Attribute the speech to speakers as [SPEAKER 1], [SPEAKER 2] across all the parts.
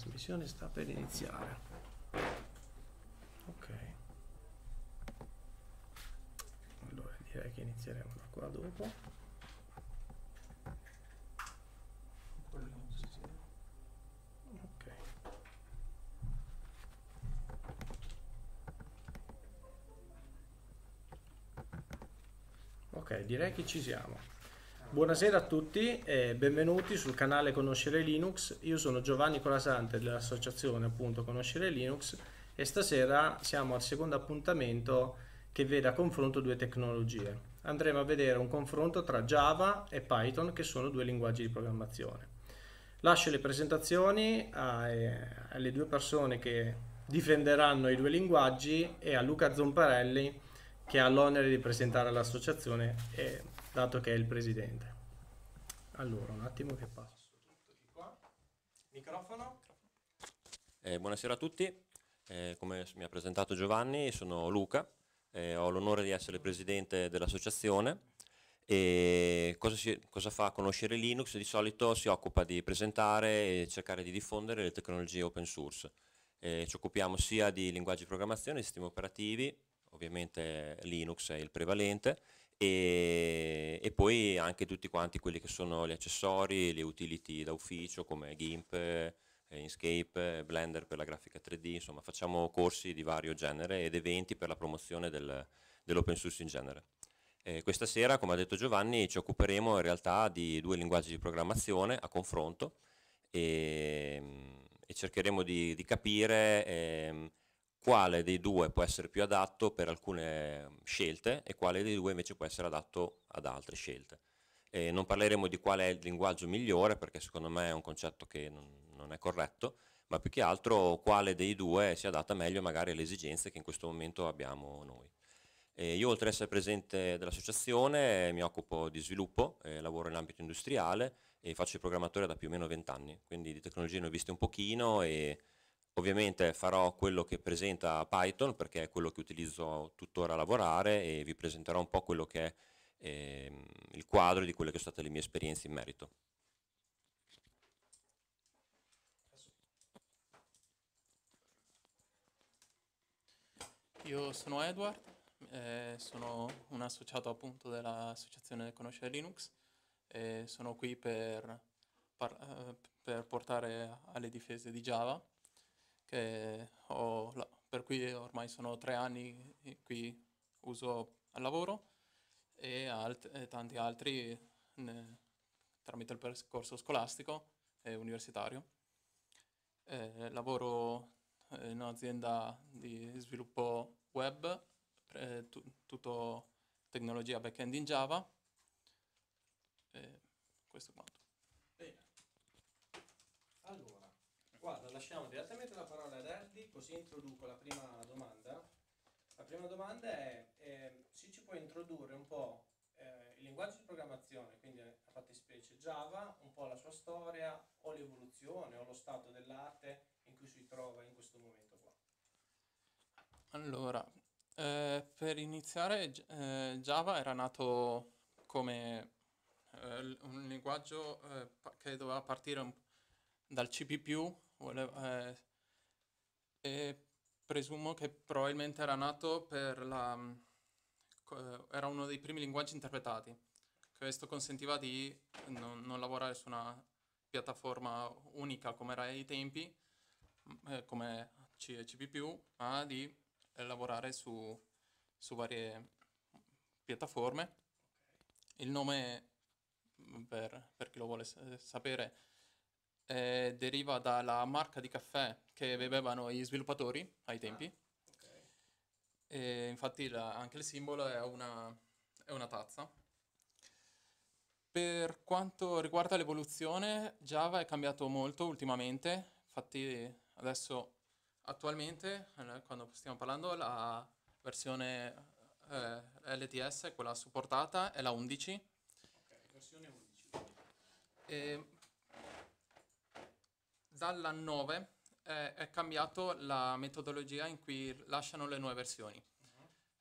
[SPEAKER 1] trasmissione sta per iniziare. Ok. Allora direi che inizieremo da qua dopo. Ok. Ok, direi che ci siamo. Buonasera a tutti e benvenuti sul canale Conoscere Linux. Io sono Giovanni Colasante dell'associazione appunto Conoscere Linux e stasera siamo al secondo appuntamento che vede a confronto due tecnologie. Andremo a vedere un confronto tra Java e Python che sono due linguaggi di programmazione. Lascio le presentazioni eh, alle due persone che difenderanno i due linguaggi e a Luca Zomparelli che ha l'onere di presentare l'associazione e dato che è il presidente. Allora, un attimo che passo Microfono.
[SPEAKER 2] Eh, buonasera a tutti, eh, come mi ha presentato Giovanni, sono Luca, eh, ho l'onore di essere presidente dell'associazione. E cosa, si, cosa, fa conoscere Linux? Di solito si occupa di presentare e cercare di diffondere le tecnologie open source. Eh, ci occupiamo sia di linguaggi di programmazione, di sistemi operativi, ovviamente Linux è il prevalente, e, e, poi anche tutti quanti quelli che sono gli accessori, le utility da ufficio come GIMP, eh, Inkscape, Blender per la grafica 3D, insomma facciamo corsi di vario genere ed eventi per la promozione del, dell'open source in genere. Eh, questa sera, come ha detto Giovanni, ci occuperemo in realtà di due linguaggi di programmazione a confronto e, ehm, e cercheremo di, di capire... Eh, quale dei due può essere più adatto per alcune mm, scelte e quale dei due invece può essere adatto ad altre scelte. E non parleremo di qual è il linguaggio migliore perché secondo me è un concetto che non, non è corretto, ma più che altro quale dei due si adatta meglio magari alle esigenze che in questo momento abbiamo noi. E io oltre ad essere presidente dell'associazione mi occupo di sviluppo, eh, lavoro in ambito industriale e faccio il programmatore da più o meno 20 anni, quindi di tecnologie ne ho viste un pochino e Ovviamente farò quello che presenta Python perché è quello che utilizzo tuttora a lavorare e vi presenterò un po' quello che è eh, il quadro di quelle che sono state le mie esperienze in merito.
[SPEAKER 3] Io sono Edward, eh, sono un associato appunto dell'associazione Conoscere Linux e sono qui per, eh, per portare alle difese di Java la, per cui ormai sono tre anni eh, qui uso al lavoro e, alt- e tanti altri ne, tramite il percorso scolastico e universitario. Eh, lavoro in un'azienda di sviluppo web, eh, tu- tutto tecnologia back-end in Java. Eh, questo è quanto.
[SPEAKER 1] Guarda, lasciamo direttamente la parola ad Erdi, così introduco la prima domanda. La prima domanda è eh, se ci puoi introdurre un po' eh, il linguaggio di programmazione, quindi a fattispecie Java, un po' la sua storia o l'evoluzione o lo stato dell'arte in cui si trova in questo momento qua.
[SPEAKER 3] Allora, eh, per iniziare eh, Java era nato come eh, un linguaggio eh, che doveva partire dal C++ volevo, eh, e presumo che probabilmente era nato per la... Mm, era uno dei primi linguaggi interpretati. Questo consentiva di non, non lavorare su una piattaforma unica come era ai tempi, mm, eh, come C e C++, ma di lavorare su, su varie piattaforme. Il nome, mm, per, per chi lo vuole sapere, eh, deriva dalla marca di caffè che bevevano gli sviluppatori ai tempi. Ah, okay. e infatti la, anche il simbolo è una, è una tazza. Per quanto riguarda l'evoluzione, Java è cambiato molto ultimamente, infatti adesso attualmente, eh, quando stiamo parlando, la versione eh, LTS, quella supportata, è la 11. Ok, versione 11. E dalla 9 eh, è cambiata la metodologia in cui lasciano le nuove versioni.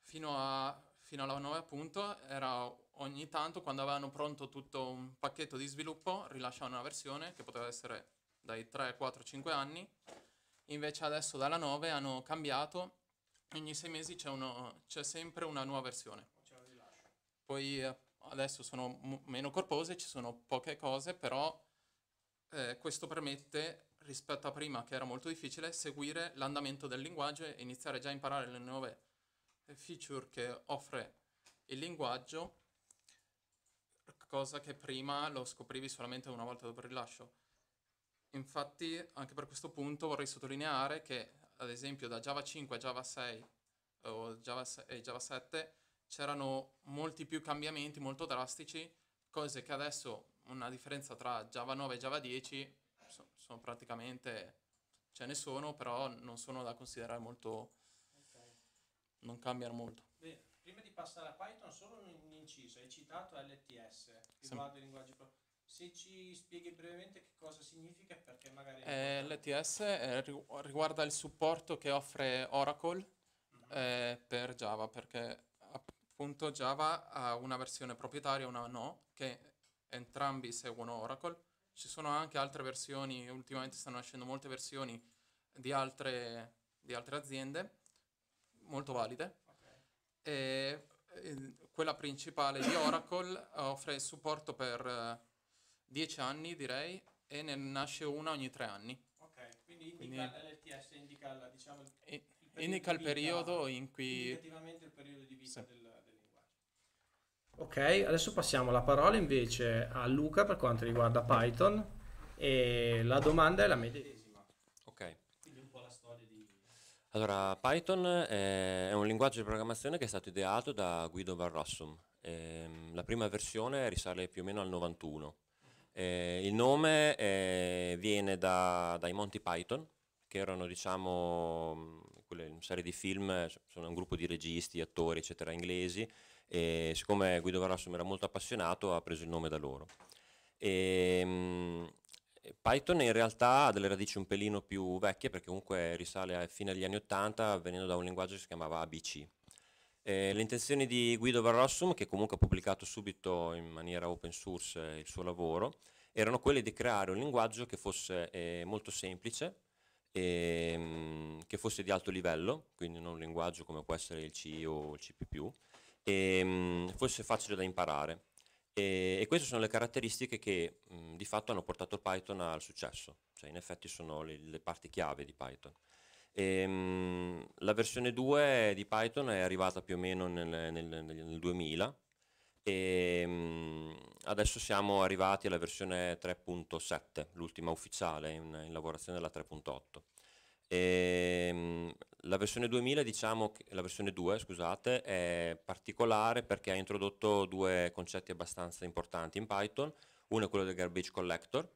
[SPEAKER 3] Fino, a, fino alla 9 appunto era ogni tanto quando avevano pronto tutto un pacchetto di sviluppo rilasciavano una versione che poteva essere dai 3, 4, 5 anni. Invece adesso dalla 9 hanno cambiato, ogni 6 mesi c'è, uno, c'è sempre una nuova versione. Poi eh, adesso sono m- meno corpose, ci sono poche cose, però eh, questo permette rispetto a prima che era molto difficile seguire l'andamento del linguaggio e iniziare già a imparare le nuove feature che offre il linguaggio, cosa che prima lo scoprivi solamente una volta dopo il rilascio. Infatti anche per questo punto vorrei sottolineare che ad esempio da Java 5 a Java 6 o Java 6 e Java 7 c'erano molti più cambiamenti molto drastici, cose che adesso una differenza tra Java 9 e Java 10 sono praticamente, ce ne sono, però non sono da considerare molto, okay. non cambiano molto.
[SPEAKER 1] Bene. Prima di passare a Python, solo un inciso, hai citato LTS, riguardo sì. ai linguaggi Se ci spieghi brevemente che cosa significa perché magari... Eh,
[SPEAKER 3] LTS eh, riguarda il supporto che offre Oracle mm-hmm. eh, per Java, perché appunto Java ha una versione proprietaria e una no, che entrambi seguono Oracle ci sono anche altre versioni, ultimamente stanno nascendo molte versioni di altre, di altre aziende, molto valide. Okay. E, e, quella principale di Oracle offre supporto per 10 eh, anni, direi, e ne nasce una ogni 3 anni. Ok, quindi, indica quindi
[SPEAKER 1] l'LTS indica, la, diciamo, il, il indica il periodo in cui... Indicativamente il periodo di vita sì. del Ok, adesso passiamo la parola invece a Luca per quanto riguarda Python
[SPEAKER 2] e la domanda è la medesima. Ok. Quindi un po' la storia di... Allora, Python è un linguaggio di programmazione che è stato ideato da Guido Barrossum. Ehm, la prima versione risale più o meno al 91. Eh, il nome eh, viene da, dai Monti Python, che erano diciamo una serie di film, sono un gruppo di registi, attori, eccetera, inglesi, e siccome Guido Verassum era molto appassionato ha preso il nome da loro. E, ehm, Python in realtà ha delle radici un pelino più vecchie perché comunque risale a fine degli anni 80 venendo da un linguaggio che si chiamava ABC. Eh, le intenzioni di Guido Varrossum, che comunque ha pubblicato subito in maniera open source il suo lavoro, erano quelle di creare un linguaggio che fosse eh, molto semplice, ehm, che fosse di alto livello, quindi non un linguaggio come può essere il C o il C++, e ehm, mh, fosse facile da imparare. E, e, queste sono le caratteristiche che mh, di fatto hanno portato Python al successo, cioè in effetti sono le, le parti chiave di Python. E, ehm, mh, la versione 2 di Python è arrivata più o meno nel, nel, nel 2000 e ehm, adesso siamo arrivati alla versione 3.7, l'ultima ufficiale in, in lavorazione della 3.8. E la versione 2000, diciamo, la versione 2, scusate, è particolare perché ha introdotto due concetti abbastanza importanti in Python. Uno è quello del garbage collector,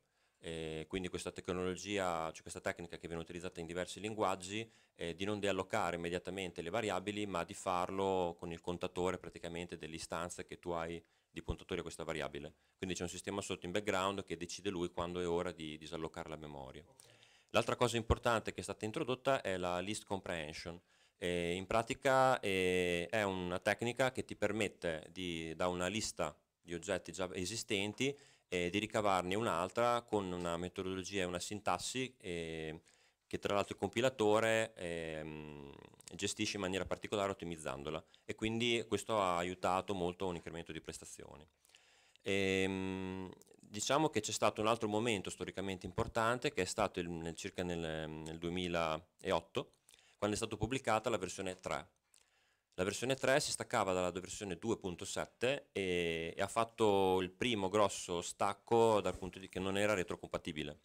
[SPEAKER 2] quindi questa tecnologia, cioè questa tecnica che viene utilizzata in diversi linguaggi, eh, di non deallocare immediatamente le variabili, ma di farlo con il contatore praticamente delle istanze che tu hai di puntatori a questa variabile. Quindi c'è un sistema sotto in background che decide lui quando è ora di disallocare la memoria. Okay. L'altra cosa importante che è stata introdotta è la list comprehension. E in pratica eh, è, una tecnica che ti permette di, da una lista di oggetti già esistenti eh, di ricavarne un'altra con una metodologia e una sintassi eh, che tra l'altro il compilatore eh, gestisce in maniera particolare ottimizzandola e quindi questo ha aiutato molto un incremento di prestazioni. E, ehm, diciamo che c'è stato un altro momento storicamente importante che è stato il, nel, circa nel, nel 2008 quando è stata pubblicata la versione 3 la versione 3 si staccava dalla versione 2.7 e, e, ha fatto il primo grosso stacco dal punto di che non era retrocompatibile.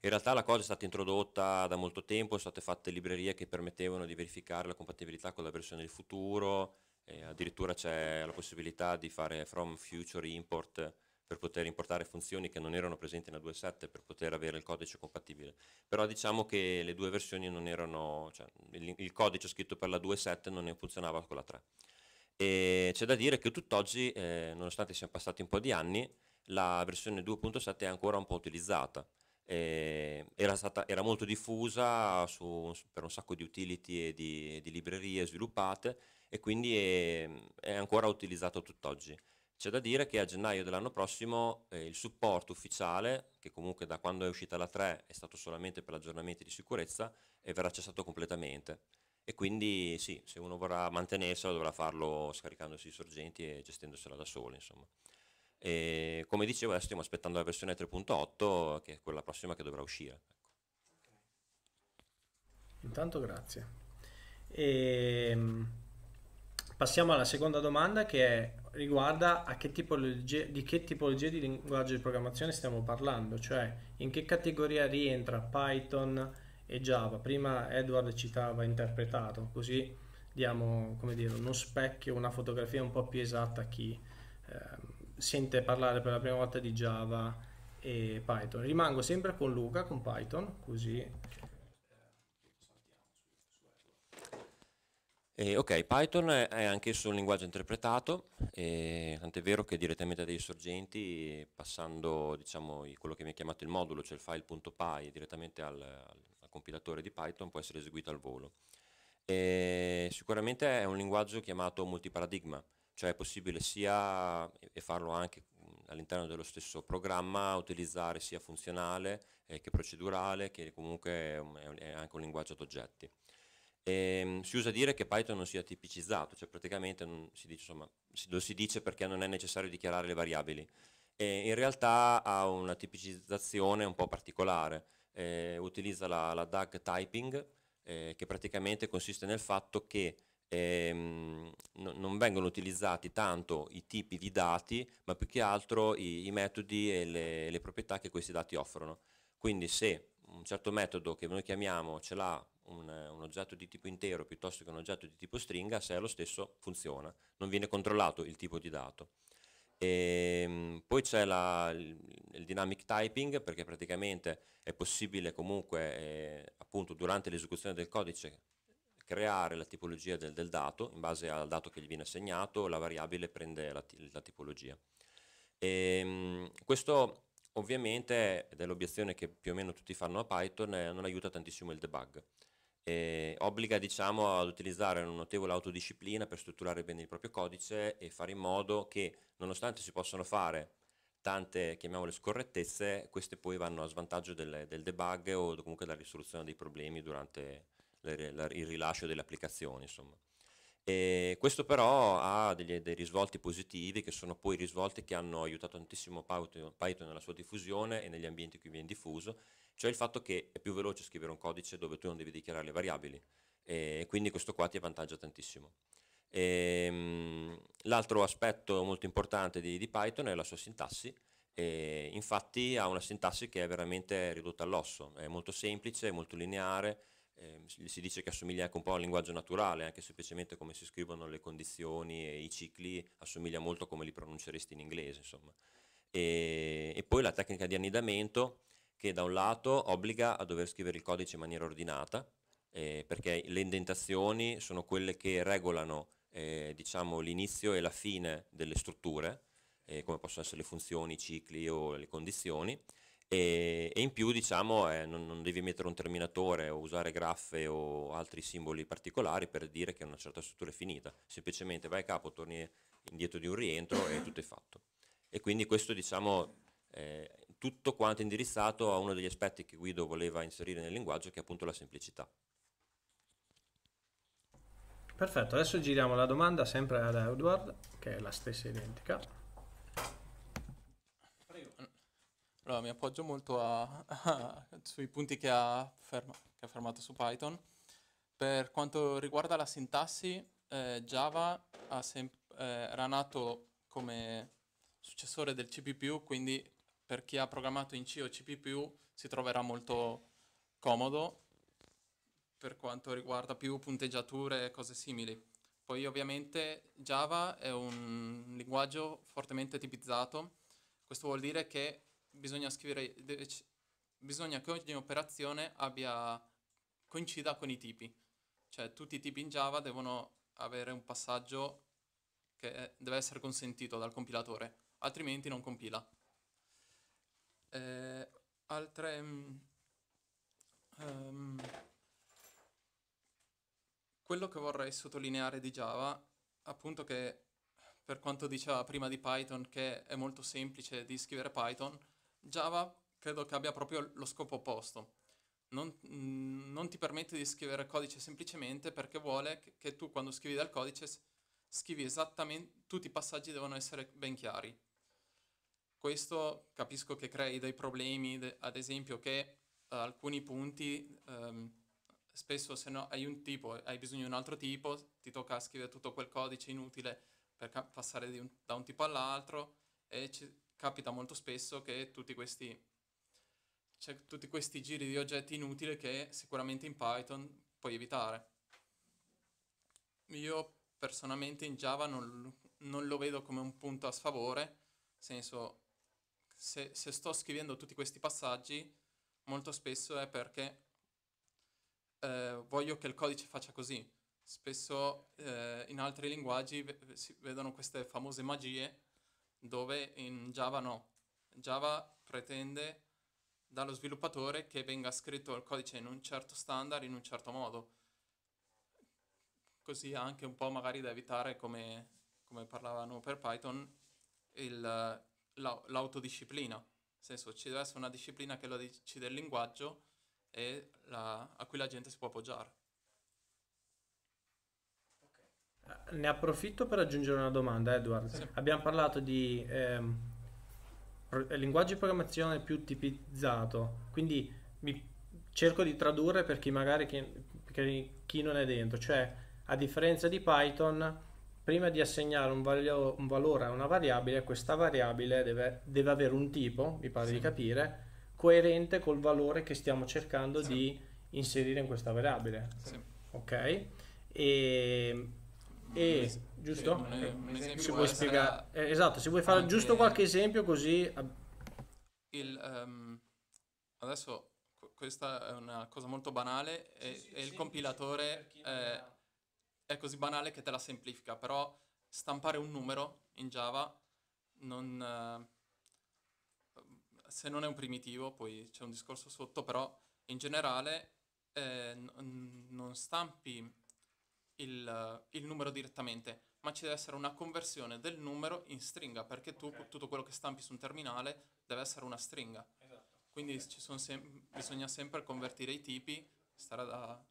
[SPEAKER 2] In realtà la cosa è stata introdotta da molto tempo, sono state fatte librerie che permettevano di verificare la compatibilità con la versione del futuro, eh, addirittura c'è la possibilità di fare from future import per poter importare funzioni che non erano presenti nella 2.7 per poter avere il codice compatibile. Però diciamo che le due versioni non erano, cioè il, il codice scritto per la 2.7 non funzionava con la 3. E c'è da dire che tutt'oggi, eh, nonostante siano passati un po' di anni, la versione 2.7 è ancora un po' utilizzata. Era, stata, era, molto diffusa su, per un sacco di utility e di, di librerie sviluppate e quindi è, è ancora utilizzato tutt'oggi. C'è da dire che a gennaio dell'anno prossimo eh, il supporto ufficiale, che comunque da quando è uscita la 3 è stato solamente per aggiornamenti di sicurezza, eh, verrà cessato completamente. E quindi sì, se uno vorrà mantenersela dovrà farlo scaricandosi i sorgenti e gestendosela da solo, insomma. E, come dicevo, adesso stiamo aspettando la versione 3.8, che è quella prossima che dovrà uscire. Ecco.
[SPEAKER 1] Intanto grazie. E... Ehm, Passiamo alla seconda domanda che è, riguarda che di che tipologia di linguaggio di programmazione stiamo parlando, cioè in che categoria rientra Python e Java. Prima Edward citava interpretato, così diamo dire, uno specchio, una fotografia un po' più esatta a chi eh, sente parlare per la prima volta di Java e Python. Rimango sempre con Luca, con Python, così
[SPEAKER 2] E, eh, ok, Python è anch'esso un linguaggio interpretato, e, tant'è vero che direttamente dai sorgenti, passando diciamo, quello che mi ha chiamato il modulo, cioè il file.py, direttamente al, al compilatore di Python, può essere eseguito al volo. E, sicuramente è un linguaggio chiamato multiparadigma, cioè è possibile sia, e farlo anche all'interno dello stesso programma, utilizzare sia funzionale eh, che procedurale, che comunque è, un, è anche un linguaggio ad oggetti. E, ehm, si usa dire che Python non sia tipicizzato, cioè praticamente non, si dice, insomma, lo si dice perché non è necessario dichiarare le variabili. E in realtà ha una tipicizzazione un po' particolare, eh, utilizza la, la DAG typing eh, che praticamente consiste nel fatto che ehm, no, non vengono utilizzati tanto i tipi di dati, ma più che altro i, i metodi e le, le proprietà che questi dati offrono. Quindi se un certo metodo che noi chiamiamo ce l'ha un, un, oggetto di tipo intero piuttosto che un oggetto di tipo stringa, se è lo stesso funziona, non viene controllato il tipo di dato. E, ehm, poi c'è la, il, il dynamic typing perché praticamente è possibile comunque eh, appunto durante l'esecuzione del codice creare la tipologia del, del, dato in base al dato che gli viene assegnato, la variabile prende la, la tipologia. E, ehm, questo ovviamente ed è l'obiezione che più o meno tutti fanno a Python, eh, non aiuta tantissimo il debug eh, obbliga diciamo, ad utilizzare una notevole autodisciplina per strutturare bene il proprio codice e fare in modo che, nonostante si possano fare tante, chiamiamole, scorrettezze, queste poi vanno a svantaggio del, del debug o comunque della risoluzione dei problemi durante le, la, il rilascio delle applicazioni. Insomma. E questo però ha degli, dei risvolti positivi che sono poi risvolti che hanno aiutato tantissimo Python nella sua diffusione e negli ambienti in cui viene diffuso cioè il fatto che è più veloce scrivere un codice dove tu non devi dichiarare le variabili e quindi questo qua ti avvantaggia tantissimo. E, ehm, l'altro aspetto molto importante di, di, Python è la sua sintassi, e, infatti ha una sintassi che è veramente ridotta all'osso, è molto semplice, molto lineare, eh, si dice che assomiglia anche un po' a un linguaggio naturale, anche semplicemente come si scrivono le condizioni e i cicli, assomiglia molto a come li pronunceresti in inglese, insomma. E, e poi la tecnica di annidamento che da un lato obbliga a dover scrivere il codice in maniera ordinata, eh, perché le indentazioni sono quelle che regolano eh, diciamo, l'inizio e la fine delle strutture, eh, come possono essere le funzioni, i cicli o le condizioni, e, e in più diciamo, eh, non, non, devi mettere un terminatore o usare graffe o altri simboli particolari per dire che una certa struttura è finita, semplicemente vai a capo, torni indietro di un rientro e tutto è fatto. E quindi questo diciamo, eh, tutto quanto indirizzato a uno degli aspetti che Guido voleva inserire nel linguaggio, che è appunto la semplicità.
[SPEAKER 1] Perfetto, adesso giriamo la domanda sempre ad Edward, che è la stessa identica.
[SPEAKER 3] Allora, mi appoggio molto a, a, sui punti che ha, ferma, che ha, fermato su Python. Per quanto riguarda la sintassi, eh, Java eh, era nato come successore del C++, quindi per chi ha programmato in C o C++ si troverà molto comodo per quanto riguarda più punteggiature e cose simili. Poi ovviamente Java è un linguaggio fortemente tipizzato, questo vuol dire che bisogna scrivere, bisogna che ogni operazione abbia, coincida con i tipi, cioè tutti i tipi in Java devono avere un passaggio che deve essere consentito dal compilatore, altrimenti non compila eh, altre um, quello che vorrei sottolineare di Java appunto che per quanto diceva prima di Python che è molto semplice di scrivere Python Java credo che abbia proprio lo scopo opposto non, mm, non ti permette di scrivere codice semplicemente perché vuole che, tu quando scrivi dal codice scrivi esattamente tutti i passaggi devono essere ben chiari questo capisco che crei dei problemi, de- ad esempio che uh, alcuni punti, um, spesso se no hai un tipo, hai bisogno di un altro tipo, ti tocca scrivere tutto quel codice inutile per ca- passare un, da un tipo all'altro e ci capita molto spesso che tutti questi, cioè, tutti questi giri di oggetti inutili che sicuramente in Python puoi evitare. Io personalmente in Java non, non lo vedo come un punto a sfavore, nel senso se, se sto scrivendo tutti questi passaggi, molto spesso è perché eh, voglio che il codice faccia così. Spesso eh, in altri linguaggi ve- si vedono queste famose magie dove in Java no. Java pretende dallo sviluppatore che venga scritto il codice in un certo standard, in un certo modo. Così anche un po' magari da evitare, come, come parlavano per Python, il, l'autodisciplina. Nel senso, ci deve essere una disciplina che lo decide il linguaggio e la, a cui la gente si può appoggiare.
[SPEAKER 1] Ne approfitto per aggiungere una domanda, Edward. Sì. Abbiamo parlato di ehm, linguaggio di programmazione più tipizzato, quindi mi cerco di tradurre per chi magari chi, chi non è dentro, cioè a differenza di Python prima di assegnare un, valio, un, valore a una variabile, questa variabile deve, deve avere un tipo, mi pare sì. di capire, coerente col valore che stiamo cercando sì. di inserire in questa variabile. Sì. Ok? E, e es- giusto? Un, un esempio si può spiegare. Eh, esatto, se vuoi fare giusto qualche esempio così...
[SPEAKER 3] Il, um, adesso questa è una cosa molto banale, e, il compilatore è così banale che te la semplifica, però stampare un numero in Java non, eh, se non è un primitivo, poi c'è un discorso sotto, però in generale eh, n- non stampi il, il, numero direttamente, ma ci deve essere una conversione del numero in stringa, perché tu okay. tutto quello che stampi su un terminale deve essere una stringa. Esatto. Quindi okay. sem- bisogna sempre convertire i tipi, stare da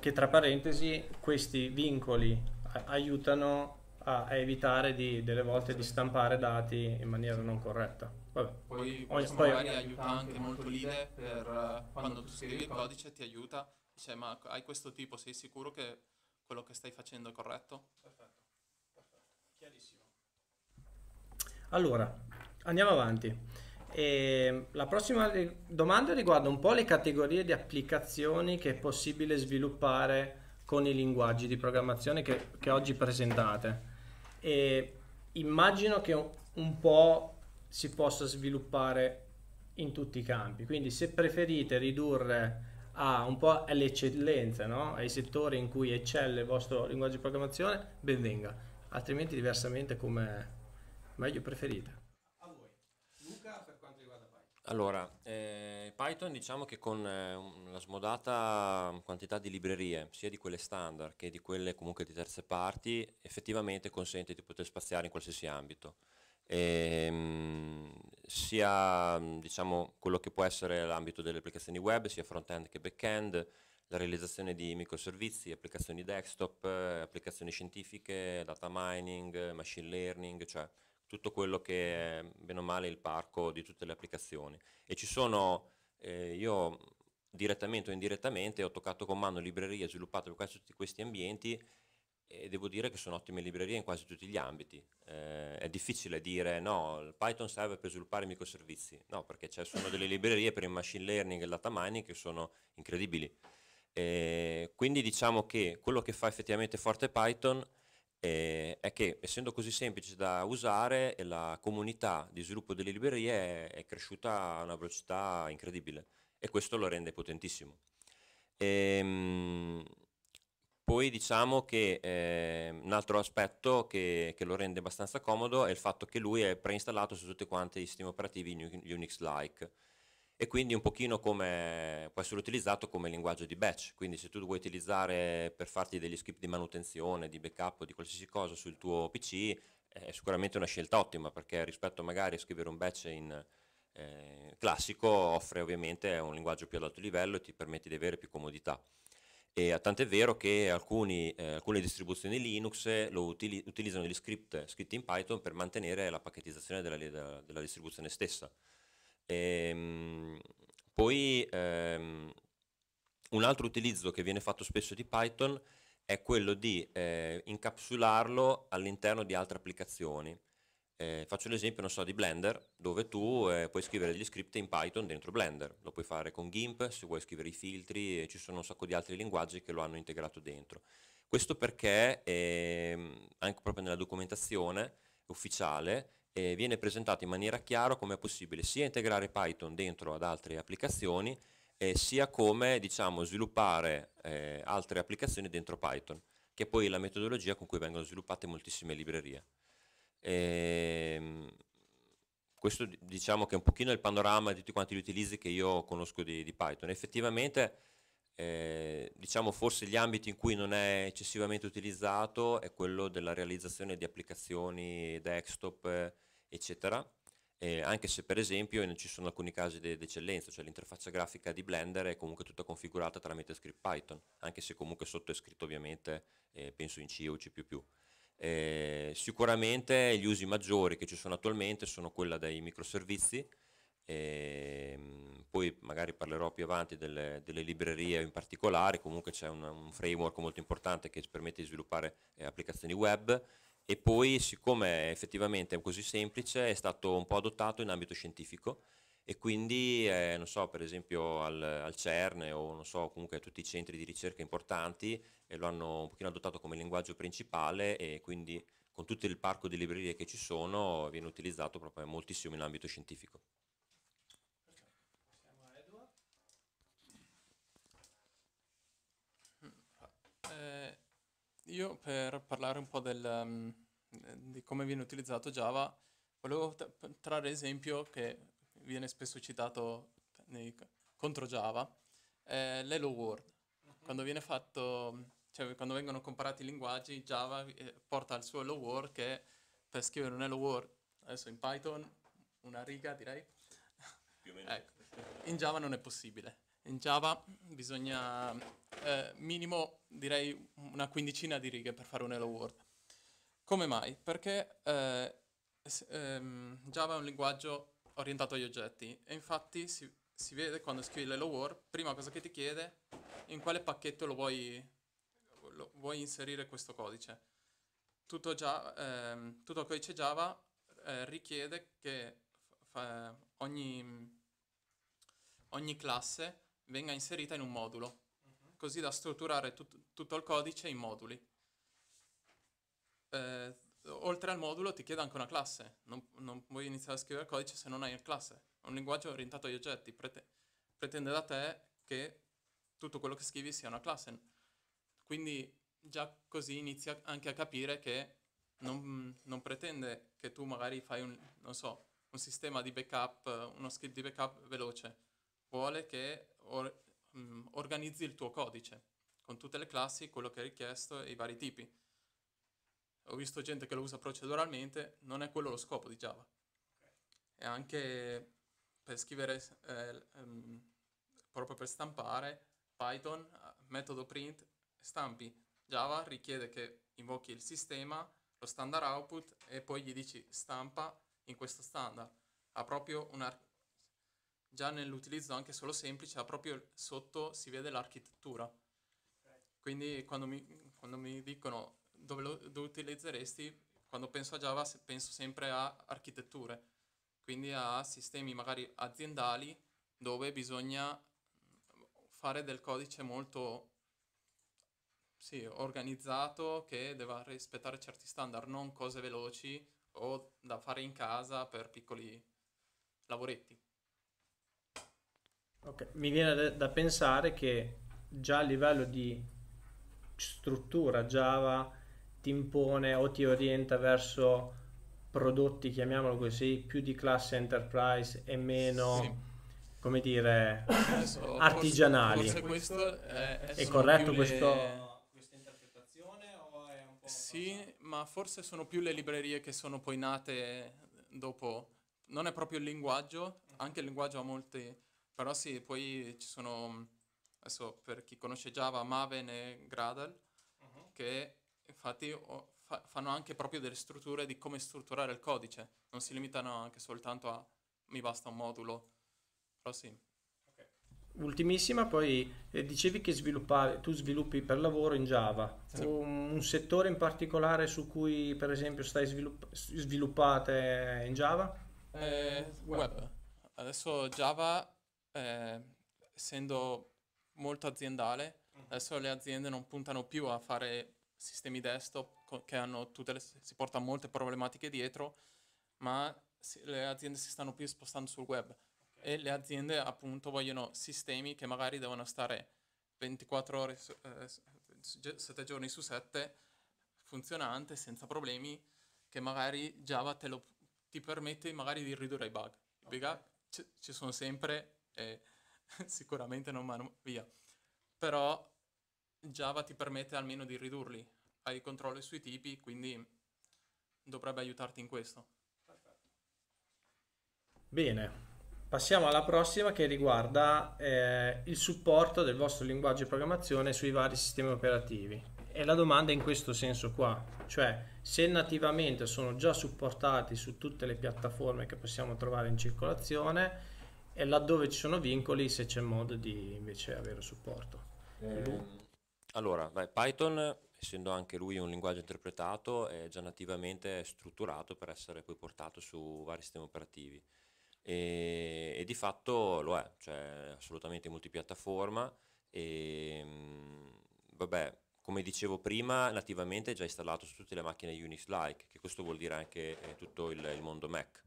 [SPEAKER 1] che tra parentesi questi vincoli aiutano a evitare di, delle volte di stampare dati in maniera non corretta. Vabbè. Poi, ogni, poi magari aiuta anche molto l'IDE per uh, quando tu scrivi il codice
[SPEAKER 3] ti aiuta, dice ma hai questo tipo, sei sicuro che quello che stai facendo è corretto? Perfetto, perfetto, chiarissimo.
[SPEAKER 1] Allora, andiamo avanti. E ehm, la prossima domanda riguarda un po' le categorie di applicazioni che è possibile sviluppare con i linguaggi di programmazione che, che oggi presentate. E immagino che un, po' si possa sviluppare in tutti i campi. Quindi se preferite ridurre a un po' alle eccellenze, no? ai settori in cui eccelle il vostro linguaggio di programmazione, benvenga. Altrimenti diversamente come meglio preferite.
[SPEAKER 2] Allora, eh, Python diciamo che con eh, la smodata quantità di librerie, sia di quelle standard che di quelle comunque di terze parti, effettivamente consente di poter spaziare in qualsiasi ambito. E, ehm, mh, sia diciamo, quello che può essere l'ambito delle applicazioni web, sia front-end che back-end, la realizzazione di microservizi, applicazioni desktop, eh, applicazioni scientifiche, data mining, machine learning, cioè tutto quello che è bene o male il parco di tutte le applicazioni. E ci sono, eh, io direttamente o indirettamente ho toccato con mano librerie sviluppate per quasi tutti questi ambienti e devo dire che sono ottime librerie in quasi tutti gli ambiti. Eh, è difficile dire no, Python serve per sviluppare microservizi, no, perché ci sono delle librerie per il machine learning e il data mining che sono incredibili. Eh, quindi diciamo che quello che fa effettivamente forte Python eh, è che essendo così semplice da usare, la comunità di sviluppo delle librerie è, è cresciuta a una velocità incredibile e questo lo rende potentissimo. Ehm, poi diciamo che eh, un altro aspetto che, che, lo rende abbastanza comodo è il fatto che lui è preinstallato su tutti quanti i sistemi operativi Unix-like e quindi un pochino come può essere utilizzato come linguaggio di batch, quindi se tu vuoi utilizzare per farti degli script di manutenzione, di backup, di qualsiasi cosa sul tuo PC, è sicuramente una scelta ottima perché rispetto magari a scrivere un batch in eh, classico offre ovviamente un linguaggio più ad alto livello e ti permette di avere più comodità. E tant'è vero che alcuni, eh, alcune distribuzioni Linux lo utili- utilizzano gli script scritti in Python per mantenere la pacchettizzazione della, della, della distribuzione stessa. E, ehm, poi ehm, un altro utilizzo che viene fatto spesso di Python è quello di eh, incapsularlo all'interno di altre applicazioni. Eh, faccio l'esempio, non so, di Blender, dove tu eh, puoi scrivere degli script in Python dentro Blender. Lo puoi fare con GIMP, se vuoi scrivere i filtri, e ci sono un sacco di altri linguaggi che lo hanno integrato dentro. Questo perché, ehm, anche proprio nella documentazione ufficiale, eh, viene presentato in maniera chiara come è possibile sia integrare Python dentro ad altre applicazioni, eh, sia come diciamo, sviluppare eh, altre applicazioni dentro Python, che è poi la metodologia con cui vengono sviluppate moltissime librerie. E, ehm, questo diciamo che è un pochino il panorama di tutti quanti gli utilizzi che io conosco di, di Python. Effettivamente, eh, diciamo forse gli ambiti in cui non è eccessivamente utilizzato è quello della realizzazione di applicazioni desktop eh, eccetera. Eh, anche se per esempio ci sono alcuni casi d'eccellenza, de- cioè l'interfaccia grafica di Blender è comunque tutta configurata tramite script Python, anche se comunque sotto è scritto ovviamente eh, penso in C o C++. Eh, sicuramente gli usi maggiori che ci sono attualmente sono quella dei microservizi, ehm, poi magari parlerò più avanti delle, delle librerie in particolare, comunque c'è un, un, framework molto importante che permette di sviluppare eh, applicazioni web e poi siccome effettivamente è così semplice è stato un po' adottato in ambito scientifico e quindi eh, non so per esempio al, al CERN o non so comunque a tutti i centri di ricerca importanti eh, lo hanno un pochino adottato come linguaggio principale e quindi con tutto il parco di librerie che ci sono viene utilizzato proprio moltissimo in ambito scientifico.
[SPEAKER 3] Io per parlare un po' del, um, di come viene utilizzato Java, volevo trarre esempio che viene spesso citato nei, contro Java, eh, l'Hello World. Uh-huh. Quando viene fatto, cioè quando vengono comparati i linguaggi, Java eh, porta al suo Hello World che per scrivere un Hello World, adesso in Python, una riga direi, ecco, in Java non è possibile in Java bisogna eh, minimo direi una quindicina di righe per fare un hello world. Come mai? Perché eh, ehm, Java è un linguaggio orientato agli oggetti e infatti si, si vede quando scrivi l'hello world, prima cosa che ti chiede in quale pacchetto lo vuoi, lo, vuoi inserire questo codice. Tutto, Java, ehm, tutto il codice Java eh, richiede che eh, ogni, ogni classe venga inserita in un modulo, così da strutturare tut- tutto il codice in moduli. Eh, oltre al modulo ti chiede anche una classe, non, non, puoi iniziare a scrivere codice se non hai una classe. È un linguaggio orientato agli oggetti, Prete- pretende da te che tutto quello che scrivi sia una classe. Quindi già così inizia anche a capire che non, non, pretende che tu magari fai un, so, un sistema di backup, uno script di backup veloce, vuole che or, um, organizzi il tuo codice con tutte le classi, quello che è richiesto e i vari tipi. Ho visto gente che lo usa proceduralmente, non è quello lo scopo di Java. Okay. E anche per scrivere, eh, um, proprio per stampare, Python, eh, metodo print, stampi. Java richiede che invochi il sistema, lo standard output e poi gli dici stampa in questo standard. Ha proprio un, una, già nell'utilizzo anche solo semplice, proprio sotto si vede l'architettura. Quindi quando mi, quando mi dicono dove lo, dove utilizzeresti, quando penso a Java penso sempre a architetture, quindi a sistemi magari aziendali dove bisogna mm, fare del codice molto sì, organizzato che deve rispettare certi standard, non cose veloci o da fare in casa per piccoli lavoretti.
[SPEAKER 1] Okay. Mi viene da pensare che già a livello di struttura Java ti impone o ti orienta verso prodotti, chiamiamolo così, più di classe enterprise e meno... Sì come dire, so, artigianali. Forse,
[SPEAKER 3] forse è, è, corretto le... questo, questa interpretazione? sì, ma forse sono più le librerie che sono poi nate dopo. Non è proprio il linguaggio, anche il linguaggio ha molti però sì, poi ci sono, adesso per chi conosce Java, Maven e Gradle, uh-huh. che infatti o, fa, fanno anche proprio delle strutture di come strutturare il codice, non si limitano anche soltanto a mi basta un modulo, però sì.
[SPEAKER 1] Ultimissima, poi eh, dicevi che tu sviluppi per lavoro in Java, sì. un, un, settore in particolare su cui per esempio stai svilupp- sviluppate in Java?
[SPEAKER 3] Eh, web. web. Adesso Java eh, essendo molto aziendale, mm. adesso le aziende non puntano più a fare sistemi desktop che hanno tutte le, si portano molte problematiche dietro, ma si, le aziende si stanno più spostando sul web okay. e le aziende appunto vogliono sistemi che magari devono stare 24 ore, su, eh, 7 giorni su 7 funzionante, senza problemi, che magari Java te lo, ti permette magari di ridurre i bug. I okay. bug ci sono sempre, e sicuramente non vanno via. Però Java ti permette almeno di ridurli, hai controllo sui tipi, quindi dovrebbe aiutarti in questo.
[SPEAKER 1] Bene, passiamo alla prossima che riguarda eh, il supporto del vostro linguaggio di programmazione sui vari sistemi operativi. E la domanda è in questo senso qua, cioè se nativamente sono già supportati su tutte le piattaforme che possiamo trovare in circolazione, e laddove ci sono vincoli se c'è modo di invece avere
[SPEAKER 2] supporto. Eh. Allora, vai, Python, essendo anche lui un linguaggio interpretato, è già nativamente strutturato per essere poi portato su vari sistemi operativi. E, e di fatto lo è, cioè assolutamente multipiattaforma e vabbè, come dicevo prima, nativamente è già installato su tutte le macchine Unix-like, che questo vuol dire anche eh, tutto il, il mondo Mac.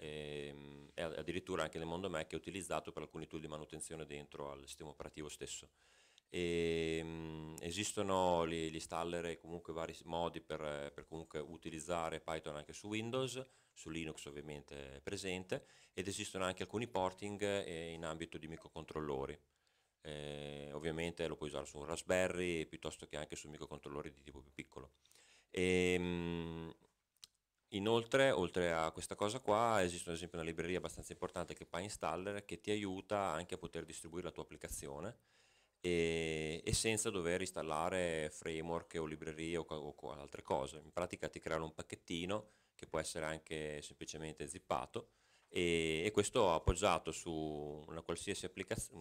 [SPEAKER 2] Ehm, e, addirittura anche nel mondo Mac è utilizzato per alcuni tool di manutenzione dentro al sistema operativo stesso. E, ehm, esistono gli, gli installer e comunque vari modi per, per utilizzare Python anche su Windows, su Linux ovviamente è presente, ed esistono anche alcuni porting eh, in ambito di microcontrollori. Eh, ovviamente lo puoi usare su un Raspberry piuttosto che anche su microcontrollori di tipo più piccolo. E, ehm, Inoltre, oltre a questa cosa qua, esiste ad esempio una libreria abbastanza importante che è Installer che ti aiuta anche a poter distribuire la tua applicazione e, e senza dover installare framework o librerie o, o, o, altre cose. In pratica ti creano un pacchettino che può essere anche semplicemente zippato e, e questo appoggiato su, una qualsiasi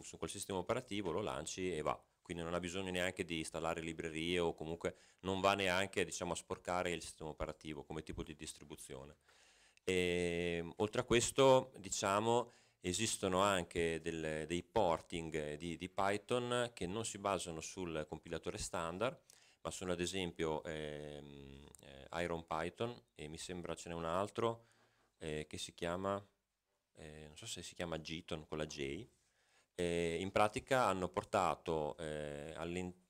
[SPEAKER 2] su quel sistema operativo lo lanci e va quindi non ha bisogno neanche di installare librerie o comunque non va neanche diciamo, a sporcare il sistema operativo come tipo di distribuzione. E, ehm, oltre a questo diciamo, esistono anche del, dei porting di, di, Python che non si basano sul compilatore standard ma sono ad esempio ehm, eh, Iron Python e mi sembra ce n'è un altro eh, che si chiama, eh, non so se si chiama Giton con la J, eh, in pratica hanno portato eh,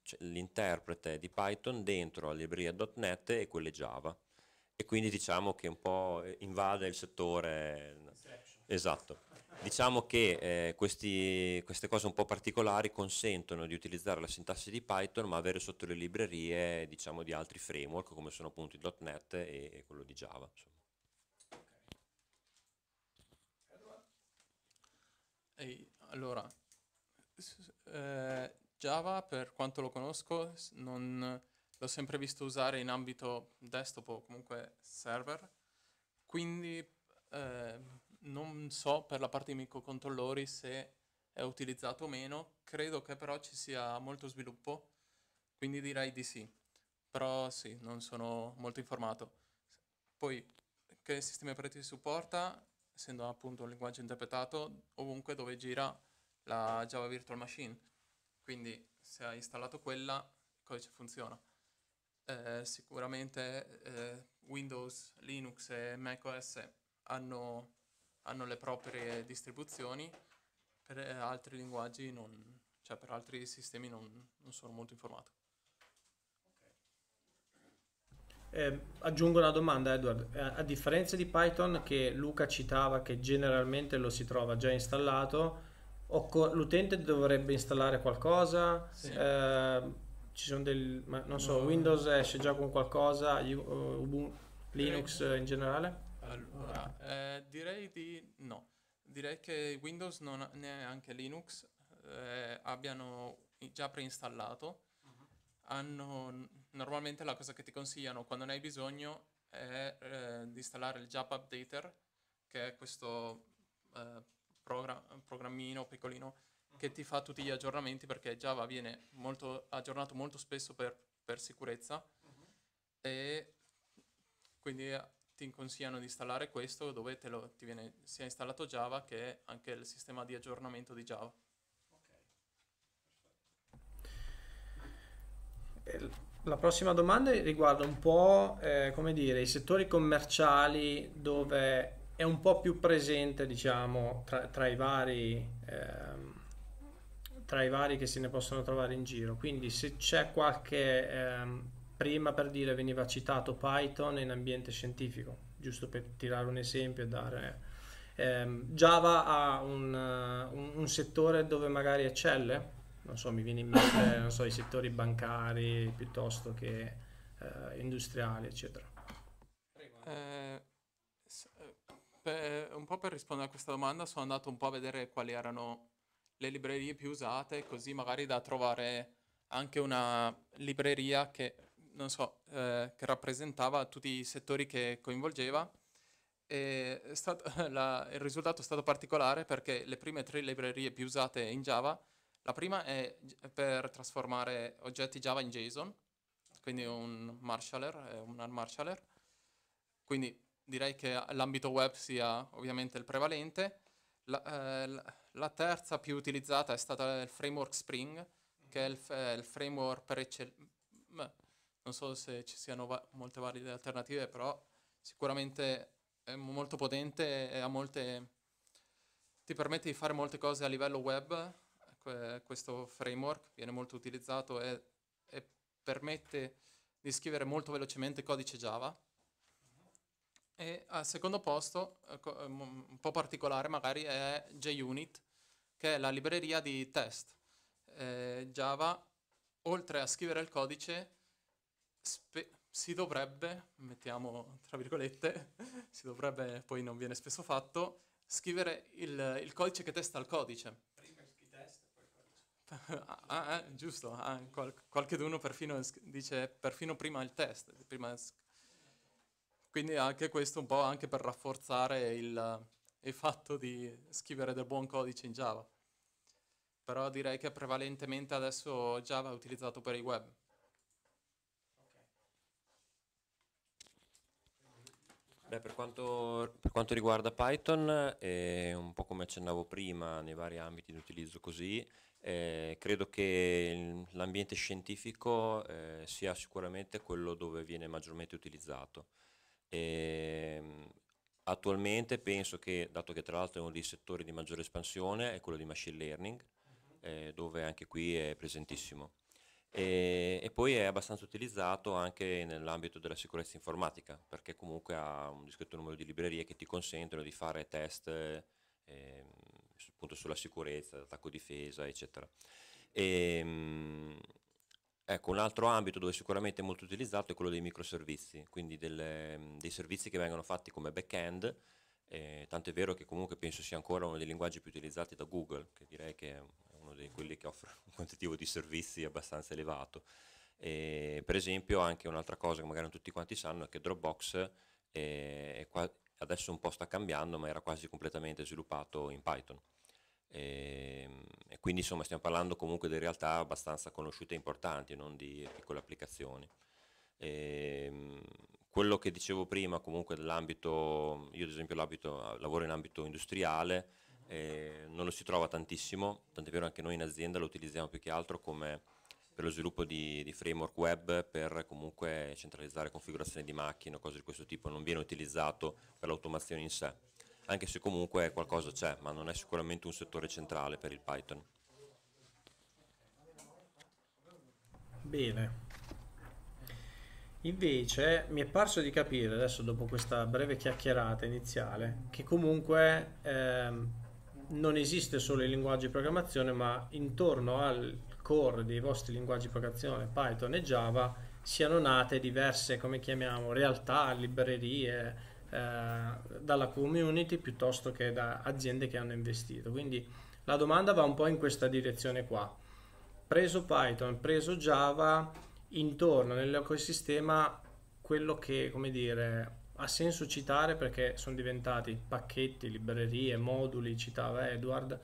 [SPEAKER 2] cioè, l'interprete di Python dentro la libreria.NET e quelle Java e quindi diciamo che un po' invade il settore esatto diciamo che eh, questi, queste cose un po' particolari consentono di utilizzare la sintassi di Python ma avere sotto le librerie diciamo di altri framework come sono appunto .NET e, e quello di Java insomma.
[SPEAKER 3] allora, eh, Java, per quanto lo conosco, non, l'ho sempre visto usare in ambito desktop o comunque server, quindi eh, non so per la parte di microcontrollori se è utilizzato o meno, credo che però ci sia molto sviluppo, quindi direi di sì, però sì, non sono molto informato. Poi che sistemi operativi supporta, essendo appunto un linguaggio interpretato, ovunque dove gira la Java Virtual Machine. Quindi se hai installato quella, il codice funziona. Eh, sicuramente eh, Windows, Linux e macOS hanno, hanno le proprie distribuzioni, per eh, altri linguaggi, non, cioè per altri sistemi non, non sono molto informato.
[SPEAKER 1] Eh, aggiungo una domanda, Edward. A, eh, a differenza di Python, che Luca citava, che generalmente lo si trova già installato, co- l'utente dovrebbe installare qualcosa, sì. eh, ci sono del, ma, non so, no. Windows esce già con qualcosa, uh, Ubuntu, Linux in generale?
[SPEAKER 3] Allora, eh, direi di no. Direi che Windows non ha, neanche Linux eh, abbiano già preinstallato. Uh-huh. Hanno, normalmente la cosa che ti consigliano quando ne hai bisogno è eh, di installare il Java Updater, che è questo eh, progra- programmino piccolino che ti fa tutti gli aggiornamenti perché Java viene molto aggiornato molto spesso per, per sicurezza uh-huh. e quindi eh, ti consigliano di installare questo dove te lo, ti viene sia installato Java che anche il sistema di aggiornamento di Java.
[SPEAKER 1] La prossima domanda riguarda un po' eh, come dire, i settori commerciali dove è un po' più presente, diciamo, tra, tra, i vari, ehm, tra, i vari. che se ne possono trovare in giro quindi se c'è qualche ehm, prima per dire veniva citato Python in ambiente scientifico giusto per tirare un esempio e dare ehm, Java ha un, un, un, settore dove magari eccelle non so mi viene in mente so, i settori bancari piuttosto che eh, industriali eccetera
[SPEAKER 3] eh, per, eh, un po' per rispondere a questa domanda sono andato un po' a vedere quali erano le librerie più usate, così magari da trovare anche una libreria che, so, eh, che rappresentava tutti i settori che coinvolgeva. Stato, la, il risultato è stato particolare perché le prime tre librerie più usate in Java, la prima è per trasformare oggetti Java in JSON, quindi un marshaller, eh, un marshaller, quindi direi che l'ambito web sia ovviamente il prevalente. La, eh, la, terza più utilizzata è stata il framework Spring, che è il, è il framework per eccellenza. Non so se ci siano va- molte valide alternative, però sicuramente è molto potente e molte, ti permette di fare molte cose a livello web. questo framework viene molto utilizzato e, e permette di scrivere molto velocemente codice Java e al secondo posto, eh, eh, un po' particolare magari, è JUnit, che è la libreria di test. Eh, Java, oltre a scrivere il codice, spe- si dovrebbe, mettiamo tra virgolette, si dovrebbe, poi non viene spesso fatto, scrivere il, il codice che testa il codice.
[SPEAKER 1] Prima il test poi il codice.
[SPEAKER 3] ah, eh, giusto, ah, qual- qualcheduno perfino dice perfino prima il test, prima scrivere quindi anche questo un po' anche per rafforzare il, il fatto di scrivere del buon codice in Java. Però direi che prevalentemente adesso Java è utilizzato per il web. Beh, per, quanto,
[SPEAKER 2] per, quanto, riguarda Python, eh, un po' come accennavo prima nei vari ambiti di utilizzo così, eh, credo che l'ambiente scientifico eh, sia sicuramente quello dove viene maggiormente utilizzato. E, ehm, attualmente penso che, dato che tra l'altro è uno dei settori di maggiore espansione, è quello di machine learning, eh, dove anche qui è presentissimo. E, e, poi è abbastanza utilizzato anche nell'ambito della sicurezza informatica, perché comunque ha un discreto numero di librerie che ti consentono di fare test eh, appunto sulla sicurezza, attacco difesa, eccetera. E, ehm, Ecco, un altro ambito dove sicuramente è molto utilizzato è quello dei microservizi, quindi delle, mm, dei servizi che vengono fatti come back-end, eh, tanto è vero che comunque penso sia ancora uno dei linguaggi più utilizzati da Google, che direi che è uno di quelli che offre un quantitativo di servizi abbastanza elevato. Eh, per esempio anche un'altra cosa che magari non tutti quanti sanno è che Dropbox è, eh, è qua, adesso un po' sta cambiando, ma era quasi completamente sviluppato in Python e, ehm, e quindi insomma stiamo parlando comunque di realtà abbastanza conosciute e importanti, non di piccole applicazioni. E, ehm, quello che dicevo prima comunque dell'ambito, io ad esempio lavoro in ambito industriale, eh, non lo si trova tantissimo, tant'è vero anche noi in azienda lo utilizziamo più che altro come per lo sviluppo di, di framework web per comunque centralizzare configurazioni di macchine o cose di questo tipo, non viene utilizzato per l'automazione in sé anche se comunque qualcosa c'è, ma non è sicuramente un settore centrale per il Python.
[SPEAKER 1] Bene. Invece mi è parso di capire, adesso dopo questa breve chiacchierata iniziale, che comunque ehm, non esiste solo il linguaggio di programmazione, ma intorno al core dei vostri linguaggi di programmazione, Python e Java, siano nate diverse, come chiamiamo, realtà, librerie, eh, dalla community piuttosto che da aziende che hanno investito. Quindi la domanda va un po' in questa direzione qua. Preso Python, preso Java, intorno nell'ecosistema quello che, come dire, ha senso citare perché sono diventati pacchetti, librerie, moduli, citava Edward,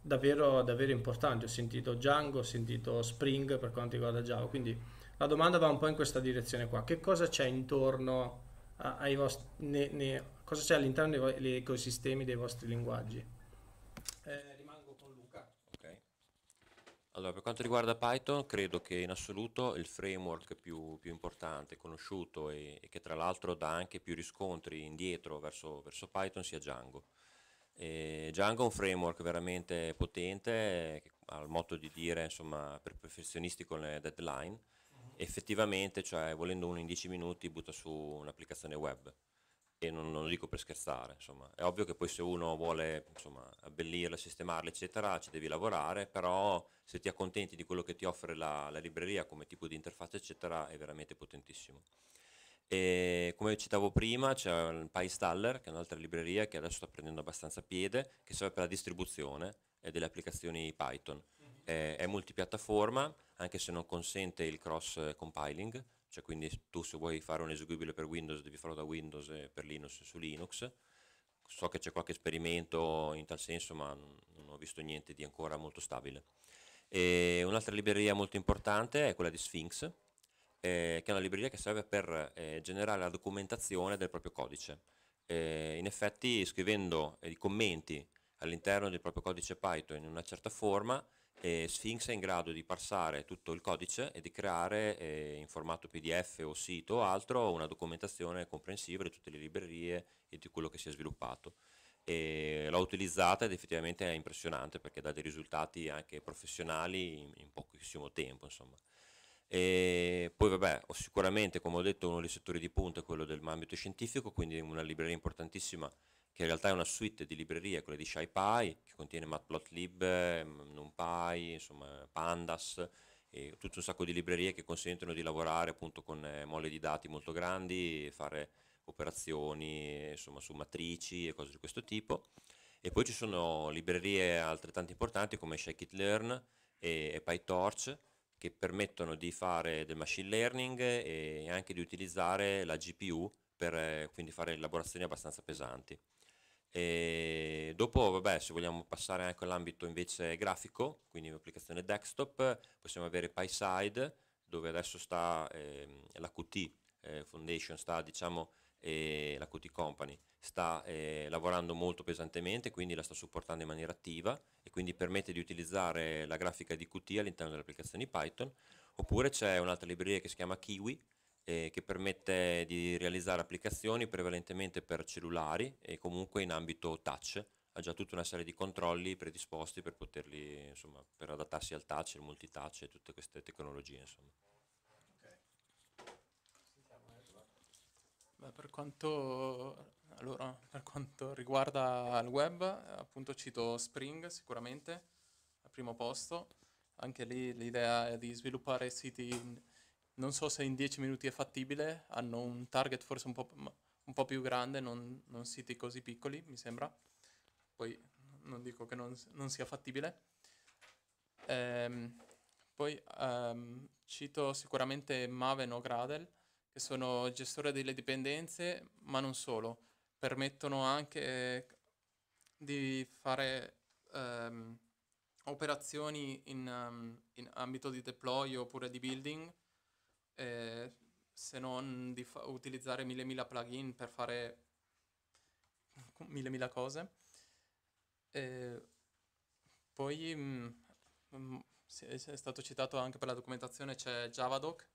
[SPEAKER 1] davvero, davvero importanti. Ho sentito Django, ho sentito Spring per quanto riguarda Java, quindi la domanda va un po' in questa direzione qua. Che cosa c'è intorno ai vostri, ne, ne, cosa c'è all'interno degli ecosistemi dei vostri linguaggi. Eh, rimango con Luca.
[SPEAKER 2] Okay. Allora, per quanto riguarda Python, credo che in assoluto il framework più, più importante, conosciuto e, e che tra l'altro dà anche più riscontri indietro verso, verso Python sia Django. E Django è un framework veramente potente, che ha il motto di dire insomma, per professionisti con le deadline, effettivamente, cioè, volendo uno in 10 minuti, butta su un'applicazione web. E non, non, lo dico per scherzare, insomma. È ovvio che poi se uno vuole insomma, abbellirla, sistemarla, eccetera, ci devi lavorare, però se ti accontenti di quello che ti offre la, la libreria come tipo di interfaccia, eccetera, è veramente potentissimo. E come citavo prima c'è il PyStaller, che è un'altra libreria che adesso sta prendendo abbastanza piede, che serve per la distribuzione eh, delle applicazioni Python eh, è multipiattaforma, anche se non consente il cross eh, compiling, cioè quindi tu se vuoi fare un eseguibile per Windows devi farlo da Windows e per Linux su Linux. So che c'è qualche esperimento in tal senso, ma non ho visto niente di ancora molto stabile. E un'altra libreria molto importante è quella di Sphinx, eh, che è una libreria che serve per eh, generare la documentazione del proprio codice. Eh, in effetti scrivendo i eh, commenti all'interno del proprio codice Python in una certa forma e Sphinx è in grado di parsare tutto il codice e di creare eh, in formato PDF o sito o altro una documentazione comprensiva di tutte le librerie e di quello che si è sviluppato. E l'ho utilizzata ed effettivamente è impressionante perché dà dei risultati anche professionali in, in pochissimo tempo. Insomma. E poi vabbè, sicuramente come ho detto uno dei settori di punta è quello dell'ambito scientifico, quindi una libreria importantissima che in realtà è una suite di librerie, quella di SciPy, che contiene Matplotlib, ehm, NumPy, insomma Pandas, e tutto un sacco di librerie che consentono di lavorare appunto con eh, molle di dati molto grandi, fare operazioni insomma, su matrici e cose di questo tipo. E poi ci sono librerie altrettanto importanti come Scikit-Learn e, e PyTorch che permettono di fare del machine learning e anche di utilizzare la GPU per eh, quindi fare elaborazioni abbastanza pesanti. E dopo, vabbè, se vogliamo passare anche all'ambito invece grafico, quindi l'applicazione desktop, possiamo avere PySide, dove adesso sta eh, la QT eh, Foundation, sta diciamo eh, la QT Company, sta eh, lavorando molto pesantemente, quindi la sta supportando in maniera attiva e quindi permette di utilizzare la grafica di QT all'interno delle applicazioni Python. Oppure c'è un'altra libreria che si chiama Kiwi, eh, che permette di realizzare applicazioni prevalentemente per cellulari e comunque in ambito touch. Ha già tutta una serie di controlli predisposti per poterli, insomma, per adattarsi al touch, al multitouch e tutte queste tecnologie, insomma.
[SPEAKER 3] Per quanto, allora, per quanto, riguarda il web, appunto cito Spring sicuramente al primo posto. Anche lì l'idea è di sviluppare siti non so se in 10 minuti è fattibile, hanno un target forse un po', un po più grande, non, non, siti così piccoli, mi sembra. Poi non dico che non, non sia fattibile. Ehm, poi ehm, cito sicuramente Maven o Gradle, che sono gestore delle dipendenze, ma non solo. Permettono anche di fare ehm, operazioni in, ehm, in ambito di deploy oppure di building, eh, se non di fa- utilizzare mille mila plugin per fare mille mila cose. Eh, poi mh, mm, mh, mm, è stato citato anche per la documentazione c'è Javadoc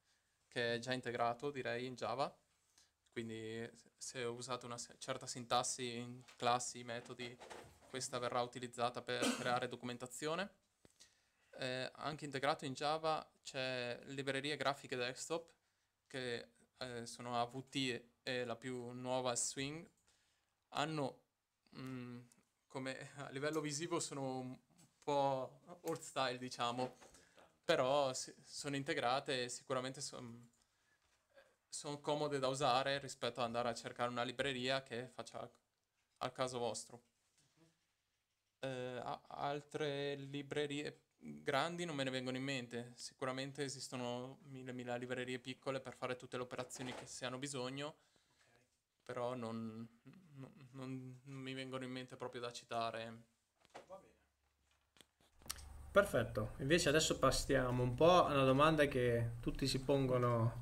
[SPEAKER 3] che è già integrato direi in Java, quindi se usate una certa sintassi, classi, metodi, questa verrà utilizzata per creare documentazione. Eh, anche integrato in Java c'è librerie grafiche desktop che eh, sono AVT e la più nuova Swing hanno mh, mm, come a livello visivo sono un po' old style diciamo però si, sono integrate e sicuramente sono son comode da usare rispetto ad andare a cercare una libreria che faccia al, caso vostro eh, altre librerie grandi non me ne vengono in mente, sicuramente esistono mille, mille librerie piccole per fare tutte le operazioni che si hanno bisogno, però non, non, non, mi vengono in mente proprio da citare. Va bene.
[SPEAKER 1] Perfetto, invece adesso passiamo un po' a una domanda che tutti si pongono,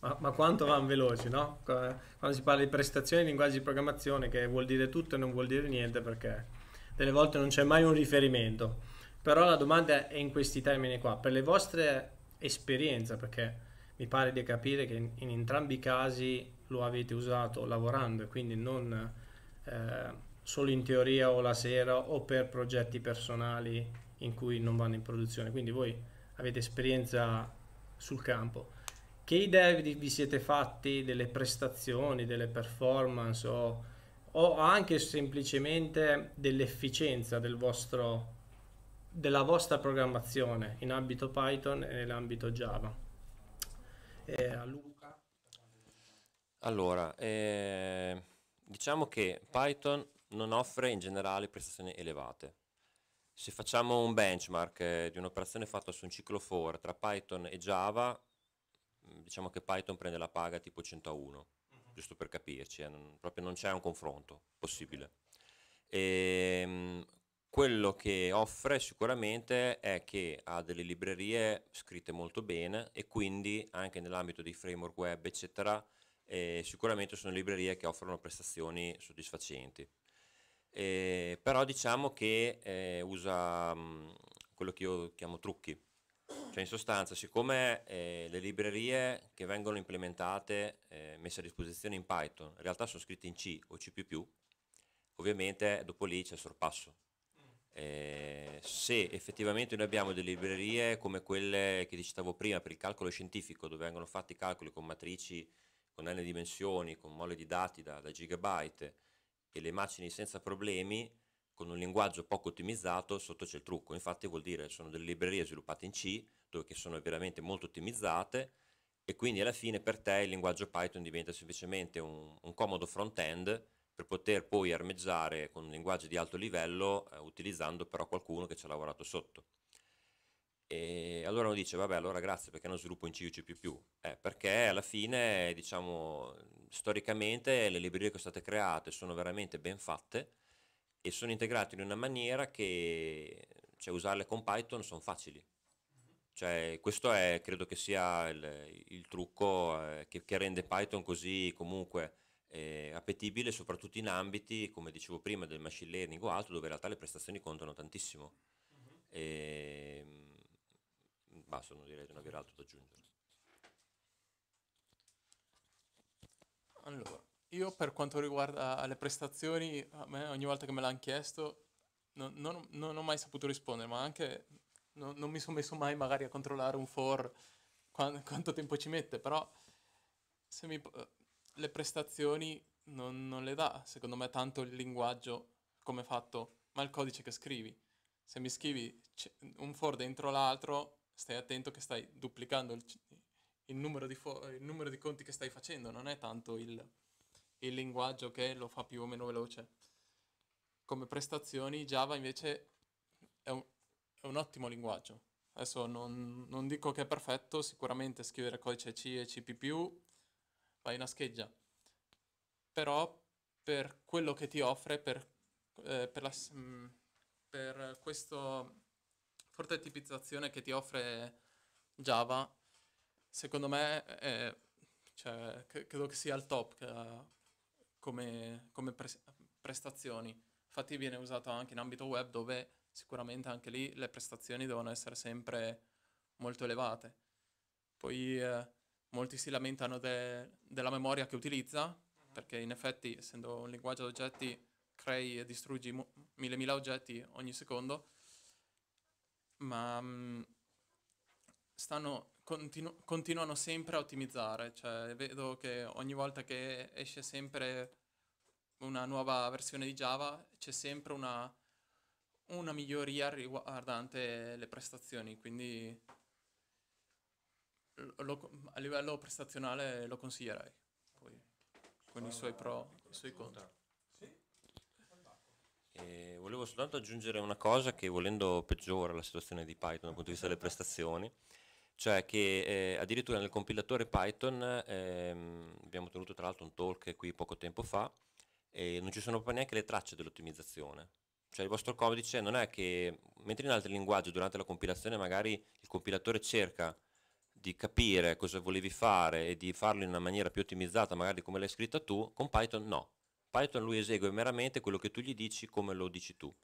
[SPEAKER 1] ma, ma quanto vanno veloci, no? Quando si parla di prestazioni di linguaggi di programmazione, che vuol dire tutto e non vuol dire niente perché delle volte non c'è mai un riferimento. Però la domanda è in questi termini qua, per le vostre esperienze, perché mi pare di capire che in, in entrambi i casi lo avete usato lavorando e quindi non eh, solo in teoria o la sera o per progetti personali in cui non vanno in produzione, quindi voi avete esperienza sul campo. Che idee vi siete fatti delle prestazioni, delle performance o, o anche semplicemente dell'efficienza del vostro della vostra programmazione in ambito Python e nell'ambito Java. Eh, Luca.
[SPEAKER 2] Allora, eh, diciamo che Python non offre in generale prestazioni elevate. Se facciamo un benchmark eh, di un'operazione fatta su un ciclo for tra Python e Java, mm, diciamo che Python prende la paga tipo 101, uh-huh. Mhm. giusto per capirci, eh, non, proprio non c'è un confronto possibile. E, ehm, quello che offre sicuramente è che ha delle librerie scritte molto bene e quindi anche nell'ambito dei framework web, eccetera, eh, sicuramente sono librerie che offrono prestazioni soddisfacenti. Eh, però diciamo che eh, usa mh, mm, quello che io chiamo trucchi. Cioè in sostanza, siccome eh, le librerie che vengono implementate, eh, messe a disposizione in Python, in realtà sono scritte in C o C++, ovviamente dopo lì c'è il sorpasso eh, se effettivamente noi abbiamo delle librerie come quelle che citavo prima per il calcolo scientifico, dove vengono fatti i calcoli con matrici con n dimensioni, con mole di dati da, da gigabyte e le macini senza problemi, con un linguaggio poco ottimizzato, sotto c'è il trucco. Infatti vuol dire sono delle librerie sviluppate in C, dove sono veramente molto ottimizzate, e quindi alla fine per te il linguaggio Python diventa semplicemente un, un comodo front-end per poter poi armeggiare con un linguaggio di alto livello eh, utilizzando però qualcuno che ci ha lavorato sotto. E allora uno dice, vabbè, allora grazie perché non sviluppo in C o C++? Eh, perché alla fine, diciamo, storicamente le librerie che sono state create sono veramente ben fatte e sono integrate in una maniera che, cioè, usarle con Python sono facili. Cioè, questo è, credo che sia il, il trucco eh, che, che rende Python così comunque eh, appetibile soprattutto in ambiti, come dicevo prima, del machine learning o altro, dove in realtà le prestazioni contano tantissimo. Uh-huh. Ehm, e, basta, non direi di non avere altro da aggiungere.
[SPEAKER 3] Allora, io per quanto riguarda le prestazioni, a me ogni volta che me l'hanno chiesto non, non, non ho mai saputo rispondere, ma anche non, non mi sono messo mai magari a controllare un for quanto tempo ci mette, però se mi le prestazioni non, non, le dà, secondo me, tanto il linguaggio come fatto, ma il codice che scrivi. Se mi scrivi un for dentro l'altro, stai attento che stai duplicando il, il, numero fo- il, numero, di conti che stai facendo, non è tanto il, il linguaggio che lo fa più o meno veloce. Come prestazioni Java invece è un, è un ottimo linguaggio. Adesso non, non, dico che è perfetto, sicuramente scrivere codice C e C++ fai una scheggia. Però per quello che ti offre, per, eh, per, la, mm, per questa forte tipizzazione che ti offre Java, secondo me è, cioè, credo che sia al top come, come pre- prestazioni. Infatti viene usato anche in ambito web dove sicuramente anche lì le prestazioni devono essere sempre molto elevate. Poi eh, molti si lamentano de- della memoria che utilizza, mhm. perché in effetti, essendo un linguaggio ad oggetti, crei e distruggi mo- mille mila oggetti ogni secondo, ma mh, mm, stanno, continu- continuano sempre a ottimizzare, cioè vedo che ogni volta che esce sempre una nuova versione di Java c'è sempre una, una miglioria riguardante le prestazioni, quindi lo, a livello prestazionale lo consiglierei, poi, con i suoi pro e i suoi contro.
[SPEAKER 2] Eh, volevo soltanto aggiungere una cosa che volendo peggiora la situazione di Python dal punto di vista delle prestazioni, cioè che eh, addirittura nel compilatore Python, ehm, abbiamo tenuto tra l'altro un talk qui poco tempo fa, eh, non ci sono proprio neanche le tracce dell'ottimizzazione. Cioè il vostro codice non è che, mentre in altri linguaggi durante la compilazione magari il compilatore cerca di capire cosa volevi fare e di farlo in una maniera più ottimizzata, magari come l'hai scritta tu, con Python no. Python lui esegue meramente quello che tu gli dici come lo dici tu.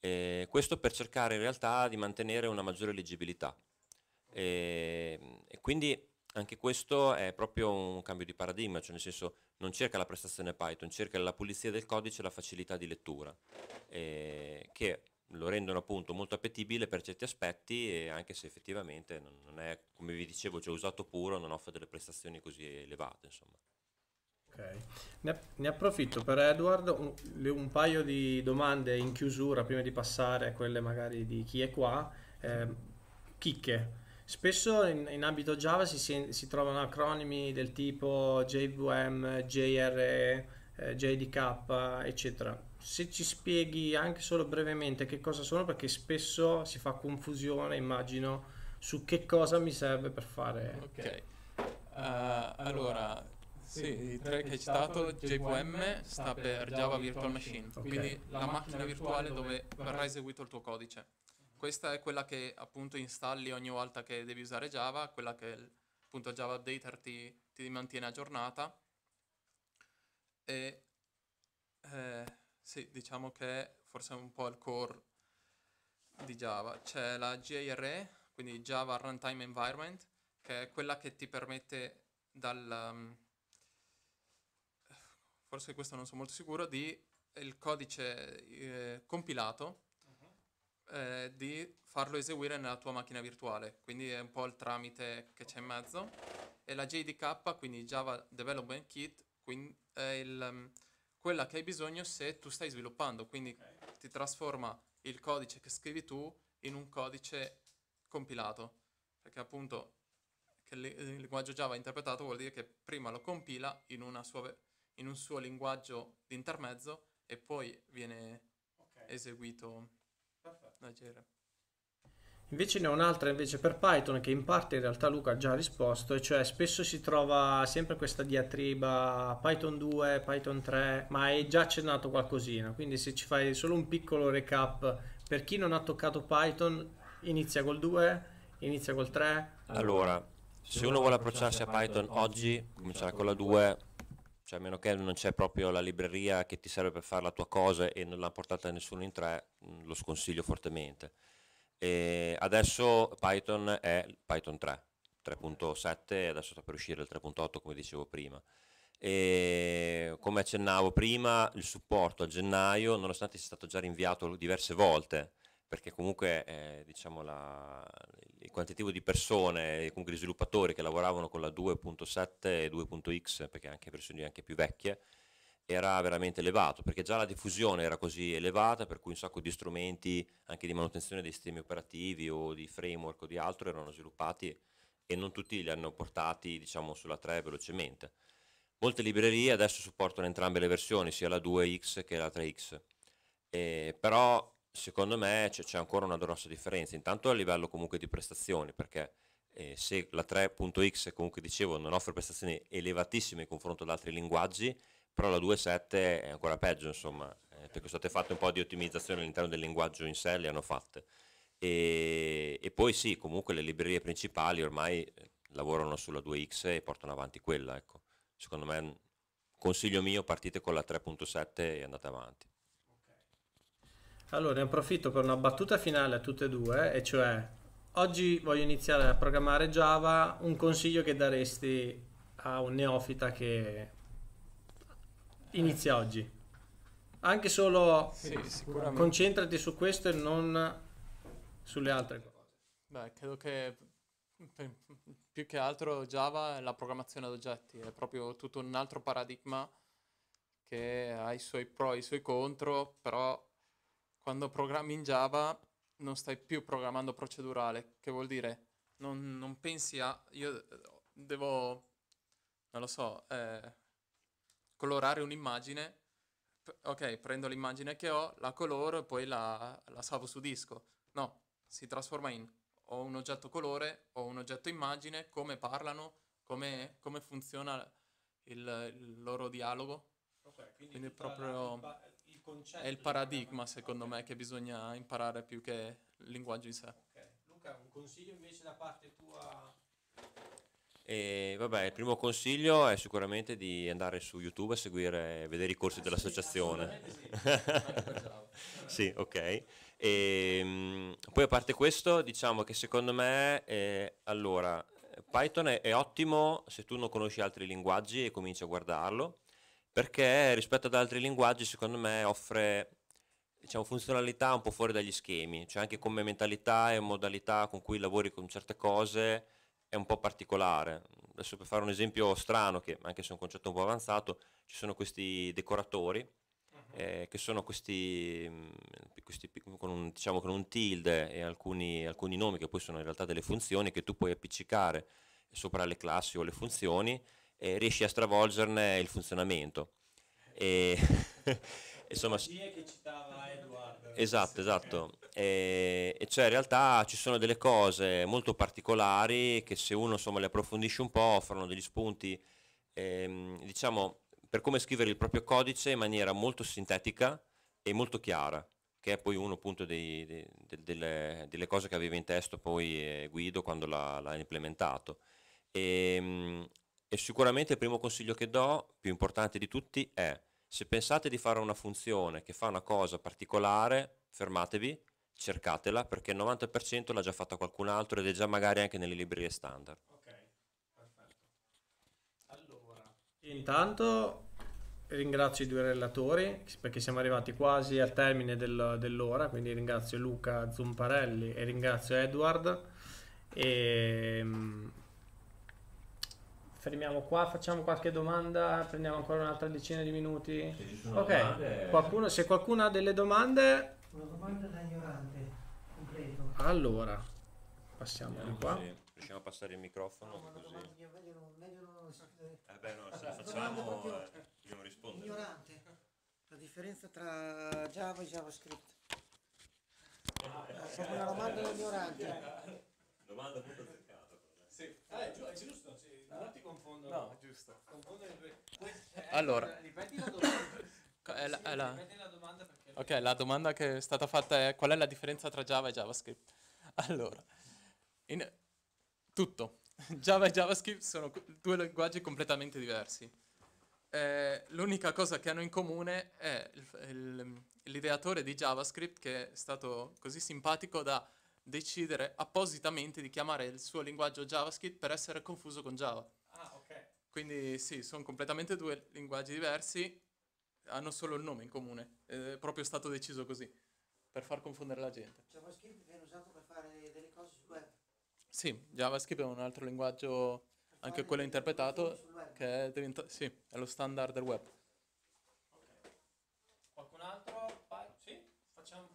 [SPEAKER 2] Eh, questo per cercare in realtà di mantenere una maggiore leggibilità. Eh, e quindi anche questo è proprio un cambio di paradigma, cioè nel senso non cerca la prestazione Python, cerca la pulizia del codice e la facilità di lettura, eh, che lo rendono appunto molto appetibile per certi aspetti anche se effettivamente non è, come vi dicevo, già usato puro, non offre delle prestazioni così elevate insomma.
[SPEAKER 1] Okay. Ne, ne, approfitto per Edward un, un, paio di domande in chiusura prima di passare a quelle magari di chi è qua. Eh, chicche. Spesso in, in, ambito Java si, si, trovano acronimi del tipo JVM, JRE, eh, JDK, eccetera se ci spieghi anche solo brevemente che cosa sono, perché spesso si fa confusione, immagino, su che cosa mi serve per fare. Ok, uh, allora, sì, i tre che hai citato, JVM sta per Java Virtual Machine, okay. quindi la macchina virtuale
[SPEAKER 3] dove verrà eseguito il tuo codice. Questa è quella che appunto installi ogni volta che devi usare Java, quella che appunto il Java Updater ti, ti mantiene aggiornata. E, eh, sì, diciamo che forse è un po' il core di Java. C'è la JRE, quindi Java Runtime Environment, che è quella che ti permette dal... Um, forse questo non sono molto sicuro, di il codice eh, compilato mhm. eh, di farlo eseguire nella tua macchina virtuale, quindi è un po' il tramite che c'è in mezzo. E la JDK, quindi Java Development Kit, quindi è il, um, quella che hai bisogno se tu stai sviluppando, quindi okay. ti trasforma il codice che scrivi tu in un codice compilato, perché appunto che il linguaggio Java interpretato vuol dire che prima lo compila in, sua, in un suo linguaggio di intermezzo e poi viene okay. eseguito Perfetto. da Jira.
[SPEAKER 1] Invece ne ho un'altra invece per Python che in parte in realtà Luca ha già risposto, e cioè spesso si trova sempre questa diatriba Python 2, Python 3, ma hai già accennato qualcosina, quindi se ci fai solo un piccolo recap, per chi non ha toccato Python inizia col 2, inizia col 3.
[SPEAKER 2] Allora, se uno vuole approcciarsi a Python oggi, comincerà con la 2, cioè a meno che non c'è proprio la libreria che ti serve per fare la tua cosa e non l'ha portata nessuno in 3, lo sconsiglio fortemente e eh, adesso Python è Python 3, 3.7 e adesso sta per uscire il 3.8 come dicevo prima. E come accennavo prima, il supporto a gennaio, nonostante sia stato già rinviato diverse volte, perché comunque eh, diciamo la, il quantitativo di persone, comunque di sviluppatori che lavoravano con la 2.7 e 2.x, perché anche versioni anche più vecchie, era veramente elevato, perché già la diffusione era così elevata, per cui un sacco di strumenti anche di manutenzione dei sistemi operativi o di framework o di altro erano sviluppati e non tutti li hanno portati diciamo, sulla 3 velocemente. Molte librerie adesso supportano entrambe le versioni, sia la 2X che la 3X, e, però secondo me c- c'è ancora una grossa differenza, intanto a livello comunque di prestazioni, perché eh, se la 3.x comunque dicevo non offre prestazioni elevatissime in confronto ad altri linguaggi, però la 2.7 è ancora peggio, insomma, eh, perché sono state fatte un po' di ottimizzazione all'interno del linguaggio in sé, le hanno fatte. E, e, poi sì, comunque le librerie principali ormai eh, lavorano sulla 2X e portano avanti quella, ecco. Secondo me, consiglio mio, partite con la 3.7 e andate avanti.
[SPEAKER 1] Allora, ne approfitto per una battuta finale a tutte e due, e cioè oggi voglio iniziare a programmare Java, un consiglio che daresti a un neofita che inizia eh. oggi. Anche solo sì, concentrati su questo e non sulle altre
[SPEAKER 3] cose. Beh, credo che più che altro Java è la programmazione ad oggetti, è proprio tutto un altro paradigma che ha i suoi pro e i suoi contro, però quando programmi in Java non stai più programmando procedurale, che vuol dire non, non pensi a... Io eh, devo, non lo so, eh, colorare un'immagine, ok, prendo l'immagine che ho, la coloro e poi la, la salvo su disco. No, si trasforma in ho un oggetto colore, ho un oggetto immagine, come parlano, come, come funziona il, il, loro dialogo. Okay, quindi, quindi proprio la, il, il è il paradigma secondo okay. me che bisogna imparare più che il linguaggio in sé. Okay. Luca,
[SPEAKER 1] un consiglio invece da parte tua
[SPEAKER 2] e vabbè, il primo consiglio è sicuramente di andare su YouTube a seguire, a vedere i corsi ah, dell'associazione. Sì, sì, ok. E, ehm, poi a parte questo, diciamo che secondo me, eh, allora, Python è, è, ottimo se tu non conosci altri linguaggi e cominci a guardarlo, perché rispetto ad altri linguaggi, secondo me, offre diciamo, funzionalità un po' fuori dagli schemi, cioè anche come mentalità e modalità con cui lavori con certe cose è un po' particolare. Adesso per fare un esempio strano, che anche se è un concetto un po' avanzato, ci sono questi decoratori, mhm. eh, che sono questi, mm, questi con, un, diciamo, con, un, tilde e alcuni, alcuni, nomi che poi sono in realtà delle funzioni che tu puoi appiccicare sopra le classi o le funzioni e riesci a stravolgerne il funzionamento. E, insomma, che citava Esatto, esatto. E, e, cioè in realtà ci sono delle cose molto particolari che se uno insomma, le approfondisce un po' offrono degli spunti, ehm, diciamo, per come scrivere il proprio codice in maniera molto sintetica e molto chiara, che è poi uno appunto dei, dei, delle, delle, cose che aveva in testo poi eh, Guido quando l'ha, l'ha implementato. E, ehm, e sicuramente il primo consiglio che do, più importante di tutti, è se pensate di fare una funzione che fa una cosa particolare, fermatevi, cercatela perché il 90% l'ha già fatta qualcun altro ed è già magari anche nelle librerie standard. Ok, perfetto.
[SPEAKER 1] Allora, intanto ringrazio i due relatori perché siamo arrivati quasi al termine del, dell'ora, quindi ringrazio Luca Zumparelli e ringrazio Edward. E, ehm, fermiamo qua, facciamo qualche domanda, prendiamo ancora un'altra decina di minuti. Se ok, domande... qualcuno, se qualcuno ha delle domande...
[SPEAKER 4] Una domanda da ignorante, completo.
[SPEAKER 1] Allora, passiamo Andiamo qua. Così.
[SPEAKER 2] Riusciamo a passare il microfono
[SPEAKER 4] no, così. Meglio, meglio non eh no, se facciamo eh, dobbiamo rispondere. Ignorante, la differenza tra Java e JavaScript. Ah, eh, una domanda da ignorante. Domanda molto
[SPEAKER 3] sì. Ah, è, giu- è giusto, sì. non ti confondo. No, è giusto. Confondono i due. Questa- Allora. Ripeti la domanda. la- Sì, la- ripeti la domanda perché... Ok, la domanda che è stata fatta è qual è la differenza tra Java e JavaScript? Allora, in tutto. Java e JavaScript sono due linguaggi completamente diversi. Eh, l'unica cosa che hanno in comune è il- il- l'ideatore di JavaScript che è stato così simpatico da decidere appositamente di chiamare il suo linguaggio JavaScript per essere confuso con Java. Ah, ok. Quindi sì, sono completamente due linguaggi diversi, hanno solo il nome in comune, è proprio stato deciso così, per far confondere la gente.
[SPEAKER 4] JavaScript viene usato per fare delle cose sul web?
[SPEAKER 3] Sì, JavaScript è un altro linguaggio, per anche quello interpretato, che è, diventa- sì, è lo standard del web. Ok.
[SPEAKER 1] Qualcun altro? Sì, facciamo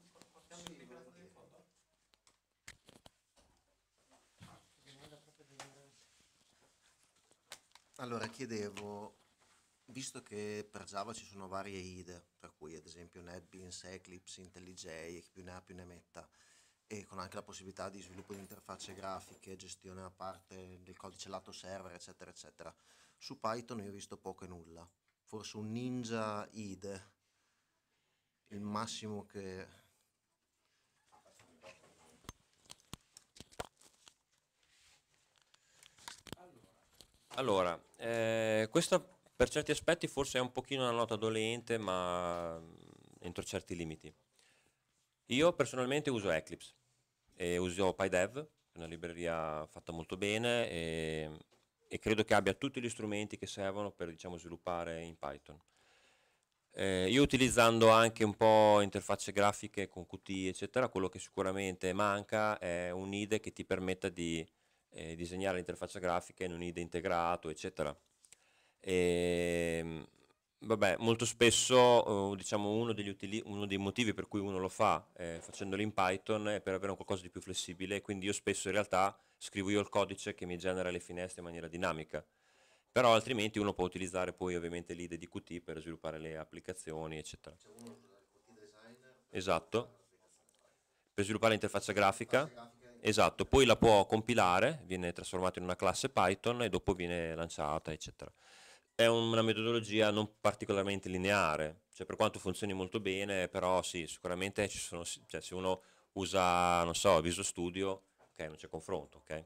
[SPEAKER 4] Allora, chiedevo, visto che per Java ci sono varie IDE, per cui ad esempio NetBeans, Eclipse, IntelliJ e chi più ne ha più ne metta, e con anche la possibilità di sviluppo di interfacce grafiche, gestione a parte del codice lato server, eccetera, eccetera. Su Python io ho visto poco e nulla. Forse un Ninja IDE, il massimo che
[SPEAKER 2] Allora, eh, questa per certi aspetti forse è un pochino una nota dolente, ma mm, entro certi limiti. Io personalmente uso Eclipse e uso PyDev, una libreria fatta molto bene e, e credo che abbia tutti gli strumenti che servono per diciamo, sviluppare in Python. Eh, io utilizzando anche un po' interfacce grafiche con Qt, eccetera, quello che sicuramente manca è un IDE che ti permetta di eh, disegnare l'interfaccia grafica in un IDE integrato, eccetera. E, ehm, vabbè, molto spesso eh, diciamo uno, uno, dei motivi per cui uno lo fa eh, facendolo in Python è per avere un qualcosa di più flessibile, quindi io spesso in realtà scrivo io il codice che mi genera le finestre in maniera dinamica però altrimenti uno può utilizzare poi ovviamente l'IDE di Qt per sviluppare le applicazioni eccetera cioè uno usa il Qt esatto per sviluppare l'interfaccia grafica esatto, poi la può compilare, viene trasformata in una classe Python e dopo viene lanciata, eccetera. È una metodologia non particolarmente lineare, cioè per quanto funzioni molto bene, però sì, sicuramente ci sono, cioè se uno usa, non so, Visual Studio, ok, non c'è confronto, ok?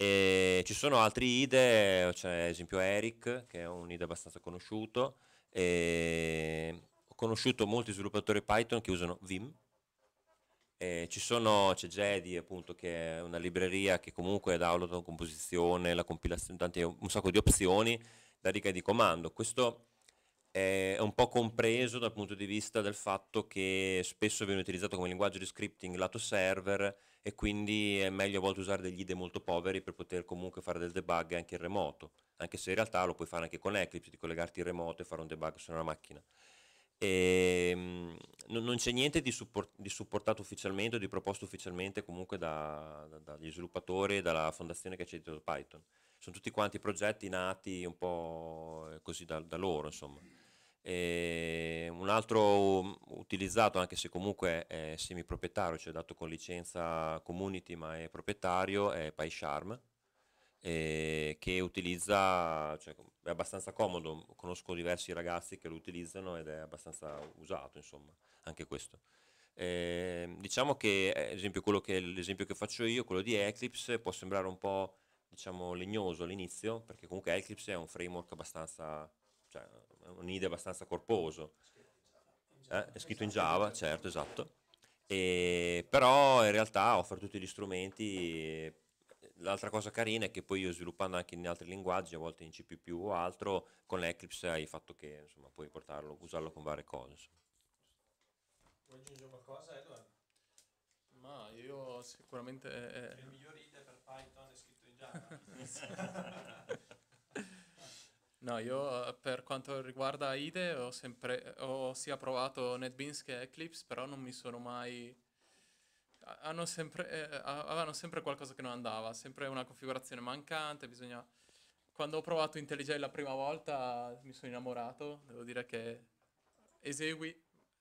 [SPEAKER 2] E ci sono altri IDE, c'è cioè ad esempio Eric, che è un IDE abbastanza conosciuto, e ho conosciuto molti sviluppatori Python che usano Vim, eh, ci sono, c'è Jedi appunto che è una libreria che comunque dà la composizione, la compilazione, tanti, un sacco di opzioni da riga di comando. Questo è un po' compreso dal punto di vista del fatto che spesso viene utilizzato come linguaggio di scripting lato server e quindi è meglio a volte usare degli IDE molto poveri per poter comunque fare del debug anche in remoto, anche se in realtà lo puoi fare anche con Eclipse, di collegarti in remoto e fare un debug su una macchina. E, ehm, non, non c'è niente di, support, di, supportato ufficialmente o di proposto ufficialmente comunque da, da, dagli sviluppatori e dalla fondazione che c'è dietro Python. Sono tutti quanti progetti nati un po' eh, così da, da loro, insomma. E ehm, un altro utilizzato, anche se comunque è semi proprietario, cioè dato con licenza community ma è proprietario, è PyCharm eh, che utilizza, cioè, è abbastanza comodo, conosco diversi ragazzi che lo utilizzano ed è abbastanza usato, insomma, anche questo. Eh, diciamo che, ad eh, che l'esempio che faccio io, quello di Eclipse, può sembrare un po' diciamo legnoso all'inizio, perché comunque Eclipse è un framework abbastanza, cioè un IDE abbastanza corposo. Eh, è scritto in Java, certo, esatto. E, però in realtà offre tutti gli strumenti l'altra cosa carina è che poi io sviluppando anche in altri linguaggi, a volte in C++ o altro, con l'Eclipse hai fatto che insomma, puoi portarlo, usarlo con varie cose. Insomma.
[SPEAKER 3] Vuoi aggiungere qualcosa Edward? Ma io sicuramente... Eh... eh. Il miglior IDE per Python è scritto in
[SPEAKER 4] Java.
[SPEAKER 3] no, io eh, per quanto riguarda IDE ho sempre, ho sia provato NetBeans che Eclipse, però non mi sono mai hanno sempre, eh, avevano sempre qualcosa che non andava, sempre una configurazione mancante, bisogna... Quando ho provato IntelliJ la prima volta mi sono innamorato, devo dire che esegui,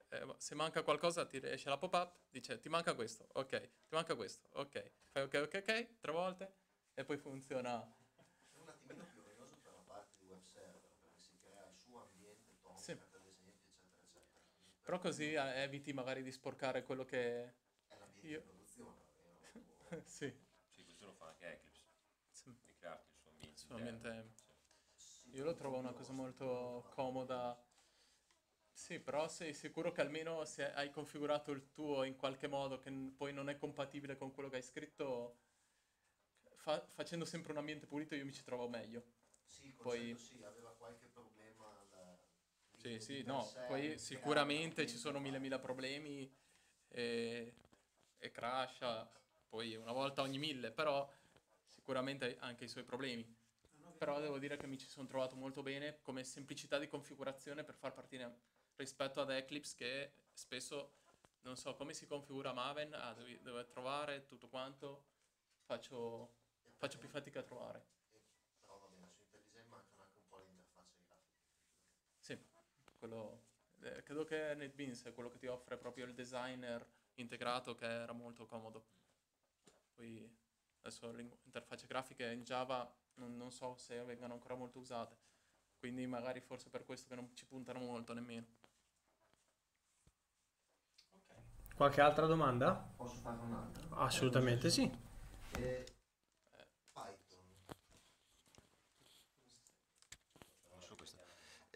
[SPEAKER 3] eh, se manca qualcosa ti esce la pop-up, dice ti manca questo, ok, ti manca questo, ok, fai ok ok ok, tre volte e poi funziona. È un attimino più curioso per la parte di web server, perché si crea il suo ambiente, Tomcat sì. ad esempio, eccetera eccetera. Però così eh, eviti magari di sporcare quello che io.
[SPEAKER 2] sì. sì, questo lo fa anche Eclipse. Sì. Di crearti il suo ambiente.
[SPEAKER 3] Suo ambiente... Sì. Io lo trovo una cosa molto comoda. Sì, però sei sicuro che almeno se hai configurato il tuo in qualche modo che poi non è compatibile con quello che hai scritto, fa- facendo sempre un ambiente pulito io mi ci trovo meglio. Sì, poi... sì,
[SPEAKER 4] aveva qualche problema la... Sì, sì, no, poi sicuramente
[SPEAKER 3] ci sono mille mille problemi e e crasha, poi una volta ogni mille, però sicuramente anche i suoi problemi. Però devo dire che mi ci sono trovato molto bene come semplicità di configurazione per far partire rispetto ad Eclipse che spesso non so come si configura Maven, ah, devo, devo trovare tutto quanto, faccio, faccio più fatica a trovare.
[SPEAKER 4] Però va bene, su IntelliJ mancano anche un po' le interfacce grafiche.
[SPEAKER 3] Sì, quello, eh, credo che NetBeans è quello che ti offre proprio il designer integrato che era molto comodo. Poi adesso le interfacce grafiche in Java non, non so se vengano ancora molto usate, quindi magari forse per questo che non ci puntano molto nemmeno.
[SPEAKER 1] Qualche altra domanda?
[SPEAKER 4] Posso fare un'altra? Assolutamente eh, sì. Eh,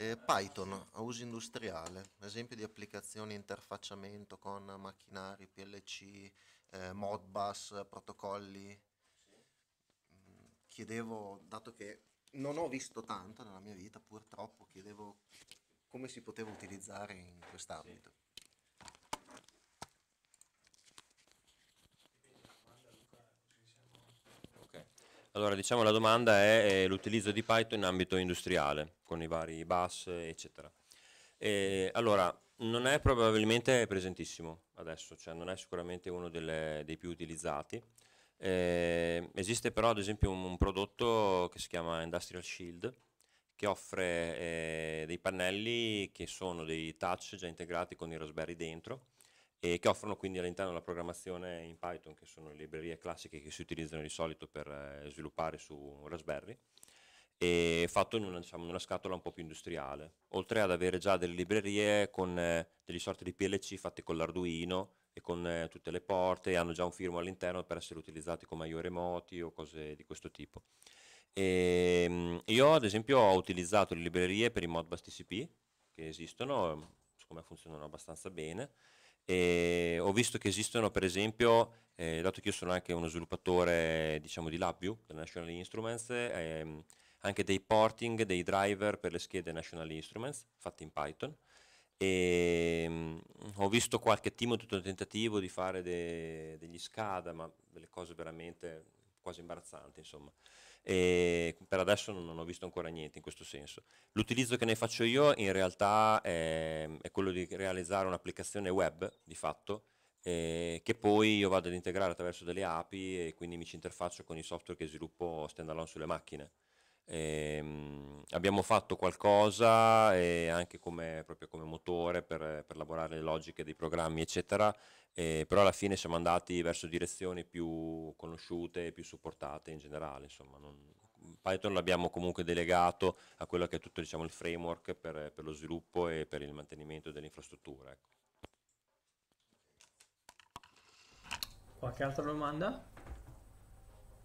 [SPEAKER 4] Eh, Python a uso industriale, esempio di applicazioni interfacciamento con macchinari, PLC, eh, Modbus, protocolli. Mm, chiedevo, dato che non ho visto tanto nella mia vita, purtroppo, chiedevo come si poteva utilizzare in quest'ambito. Sì.
[SPEAKER 2] Allora, diciamo la domanda è eh, l'utilizzo di Python in ambito industriale, con i vari bus, eccetera. E, eh, allora, non è probabilmente presentissimo adesso, cioè non è sicuramente uno delle, dei più utilizzati. Eh, esiste però ad esempio un, un, prodotto che si chiama Industrial Shield che offre eh, dei pannelli che sono dei touch già integrati con i Raspberry dentro e che offrono quindi all'interno della programmazione in Python, che sono le librerie classiche che si utilizzano di solito per eh, sviluppare su Raspberry, e fatto in una, diciamo, in una scatola un po' più industriale, oltre ad avere già delle librerie con eh, delle sorte di PLC fatte con l'Arduino e con eh, tutte le porte, hanno già un firmware all'interno per essere utilizzati come IO remoti o cose di questo tipo. Ehm, e, io ad esempio ho utilizzato le librerie per i Modbus TCP che esistono, siccome funzionano abbastanza bene, e ho visto che esistono per esempio, eh, dato che io sono anche uno sviluppatore diciamo di LabVIEW, della National Instruments, ehm, anche dei porting, dei driver per le schede National Instruments fatte in Python. E, ehm, ho visto qualche team, tutto timido tentativo di fare de degli SCADA, ma delle cose veramente quasi imbarazzanti, insomma e per adesso non ho visto ancora niente in questo senso. L'utilizzo che ne faccio io in realtà è, è quello di realizzare un'applicazione web di fatto eh, che poi io vado ad integrare attraverso delle API e quindi mi ci interfaccio con i software che sviluppo standalone sulle macchine. Eh, abbiamo fatto qualcosa eh, anche come, proprio come motore per, per, elaborare le logiche dei programmi eccetera eh, però alla fine siamo andati verso direzioni più conosciute e più supportate in generale. Insomma, non... Python l'abbiamo comunque delegato a quello che è tutto diciamo, il framework per, per, lo sviluppo e per il mantenimento dell'infrastruttura. Ecco.
[SPEAKER 1] Qualche altra domanda?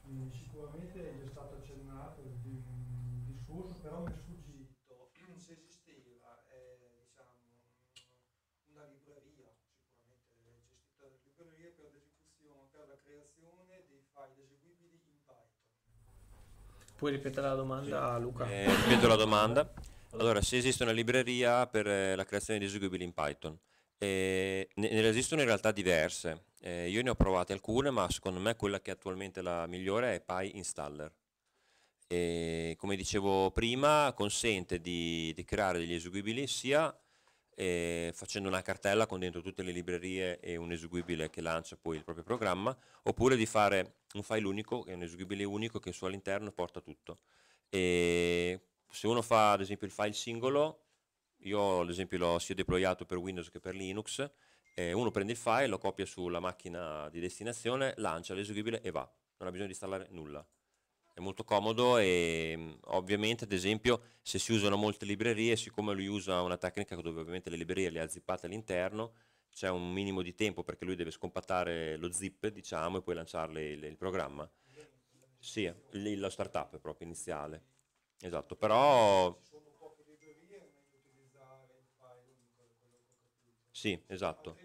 [SPEAKER 1] Eh, sicuramente è stato accennato il discorso, però mi Puoi ripetere la domanda a Luca? Eh, ripeto la
[SPEAKER 2] domanda. Allora, se esiste una libreria per eh, la creazione di eseguibili in Python, eh, ne, ne, esistono in realtà diverse. Eh, io ne ho provate alcune, ma secondo me quella che è attualmente la migliore è PyInstaller. E, come dicevo prima, consente di, di creare degli eseguibili sia eh, facendo una cartella con dentro tutte le librerie e un eseguibile che lancia poi il proprio programma, oppure di fare un file unico, che è un eseguibile unico che al suo all'interno porta tutto. E se uno fa ad esempio il file singolo, io ad esempio l'ho sia deployato per Windows che per Linux, eh, uno prende il file, lo copia sulla macchina di destinazione, lancia l'eseguibile e va, non ha bisogno di installare nulla è molto comodo e mm, ovviamente ad esempio se si usano molte librerie, siccome lui usa una tecnica dove ovviamente le librerie le ha zippate all'interno, c'è un minimo di tempo perché lui deve scompattare lo zip diciamo e poi lanciare il, il programma. Sì, il, la startup è proprio iniziale. Esatto, però... Sì, esatto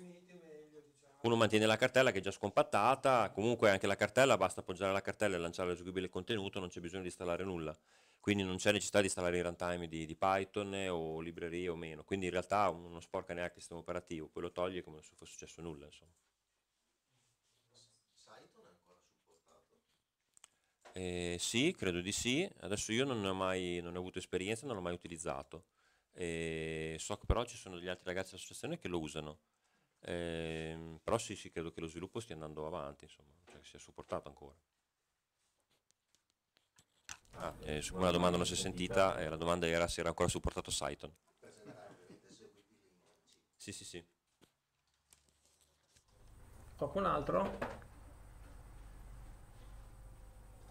[SPEAKER 2] uno mantiene la cartella che è già scompattata, comunque anche la cartella, basta appoggiare la cartella e lanciare l'eseguibile contenuto, non c'è bisogno di installare nulla, quindi non c'è necessità di installare i runtime di, di, Python o librerie o meno, quindi in realtà non sporca neanche il sistema operativo, poi lo toglie come se fosse successo nulla. Insomma. Python è ancora supportato? Eh, sì, credo di sì, adesso io non ne ho mai non ho avuto esperienza, non l'ho mai utilizzato, eh, so che però ci sono degli altri ragazzi dell'associazione che lo usano eh, però sì, sì, credo che lo sviluppo stia andando avanti, insomma, cioè sia supportato ancora. Ah, eh, siccome la domanda non si è sentita, eh, la domanda era se era ancora supportato Saiton. Sì, sì, sì.
[SPEAKER 1] Qualcun altro?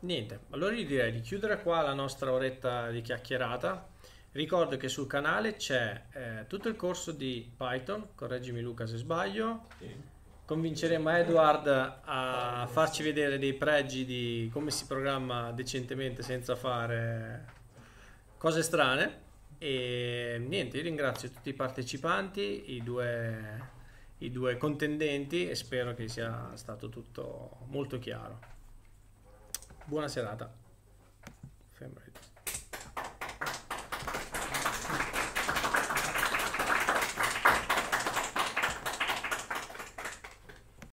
[SPEAKER 1] Niente, allora io direi di chiudere qua la nostra oretta di chiacchierata. Ricordo che sul canale c'è eh, tutto il corso di Python, correggimi Luca se sbaglio. Sì. Convinceremo Edward a farci vedere dei pregi di come si programma decentemente senza fare cose strane. E niente, io ringrazio tutti i partecipanti, i due, i due contendenti e spero che sia stato tutto molto chiaro. Buona serata.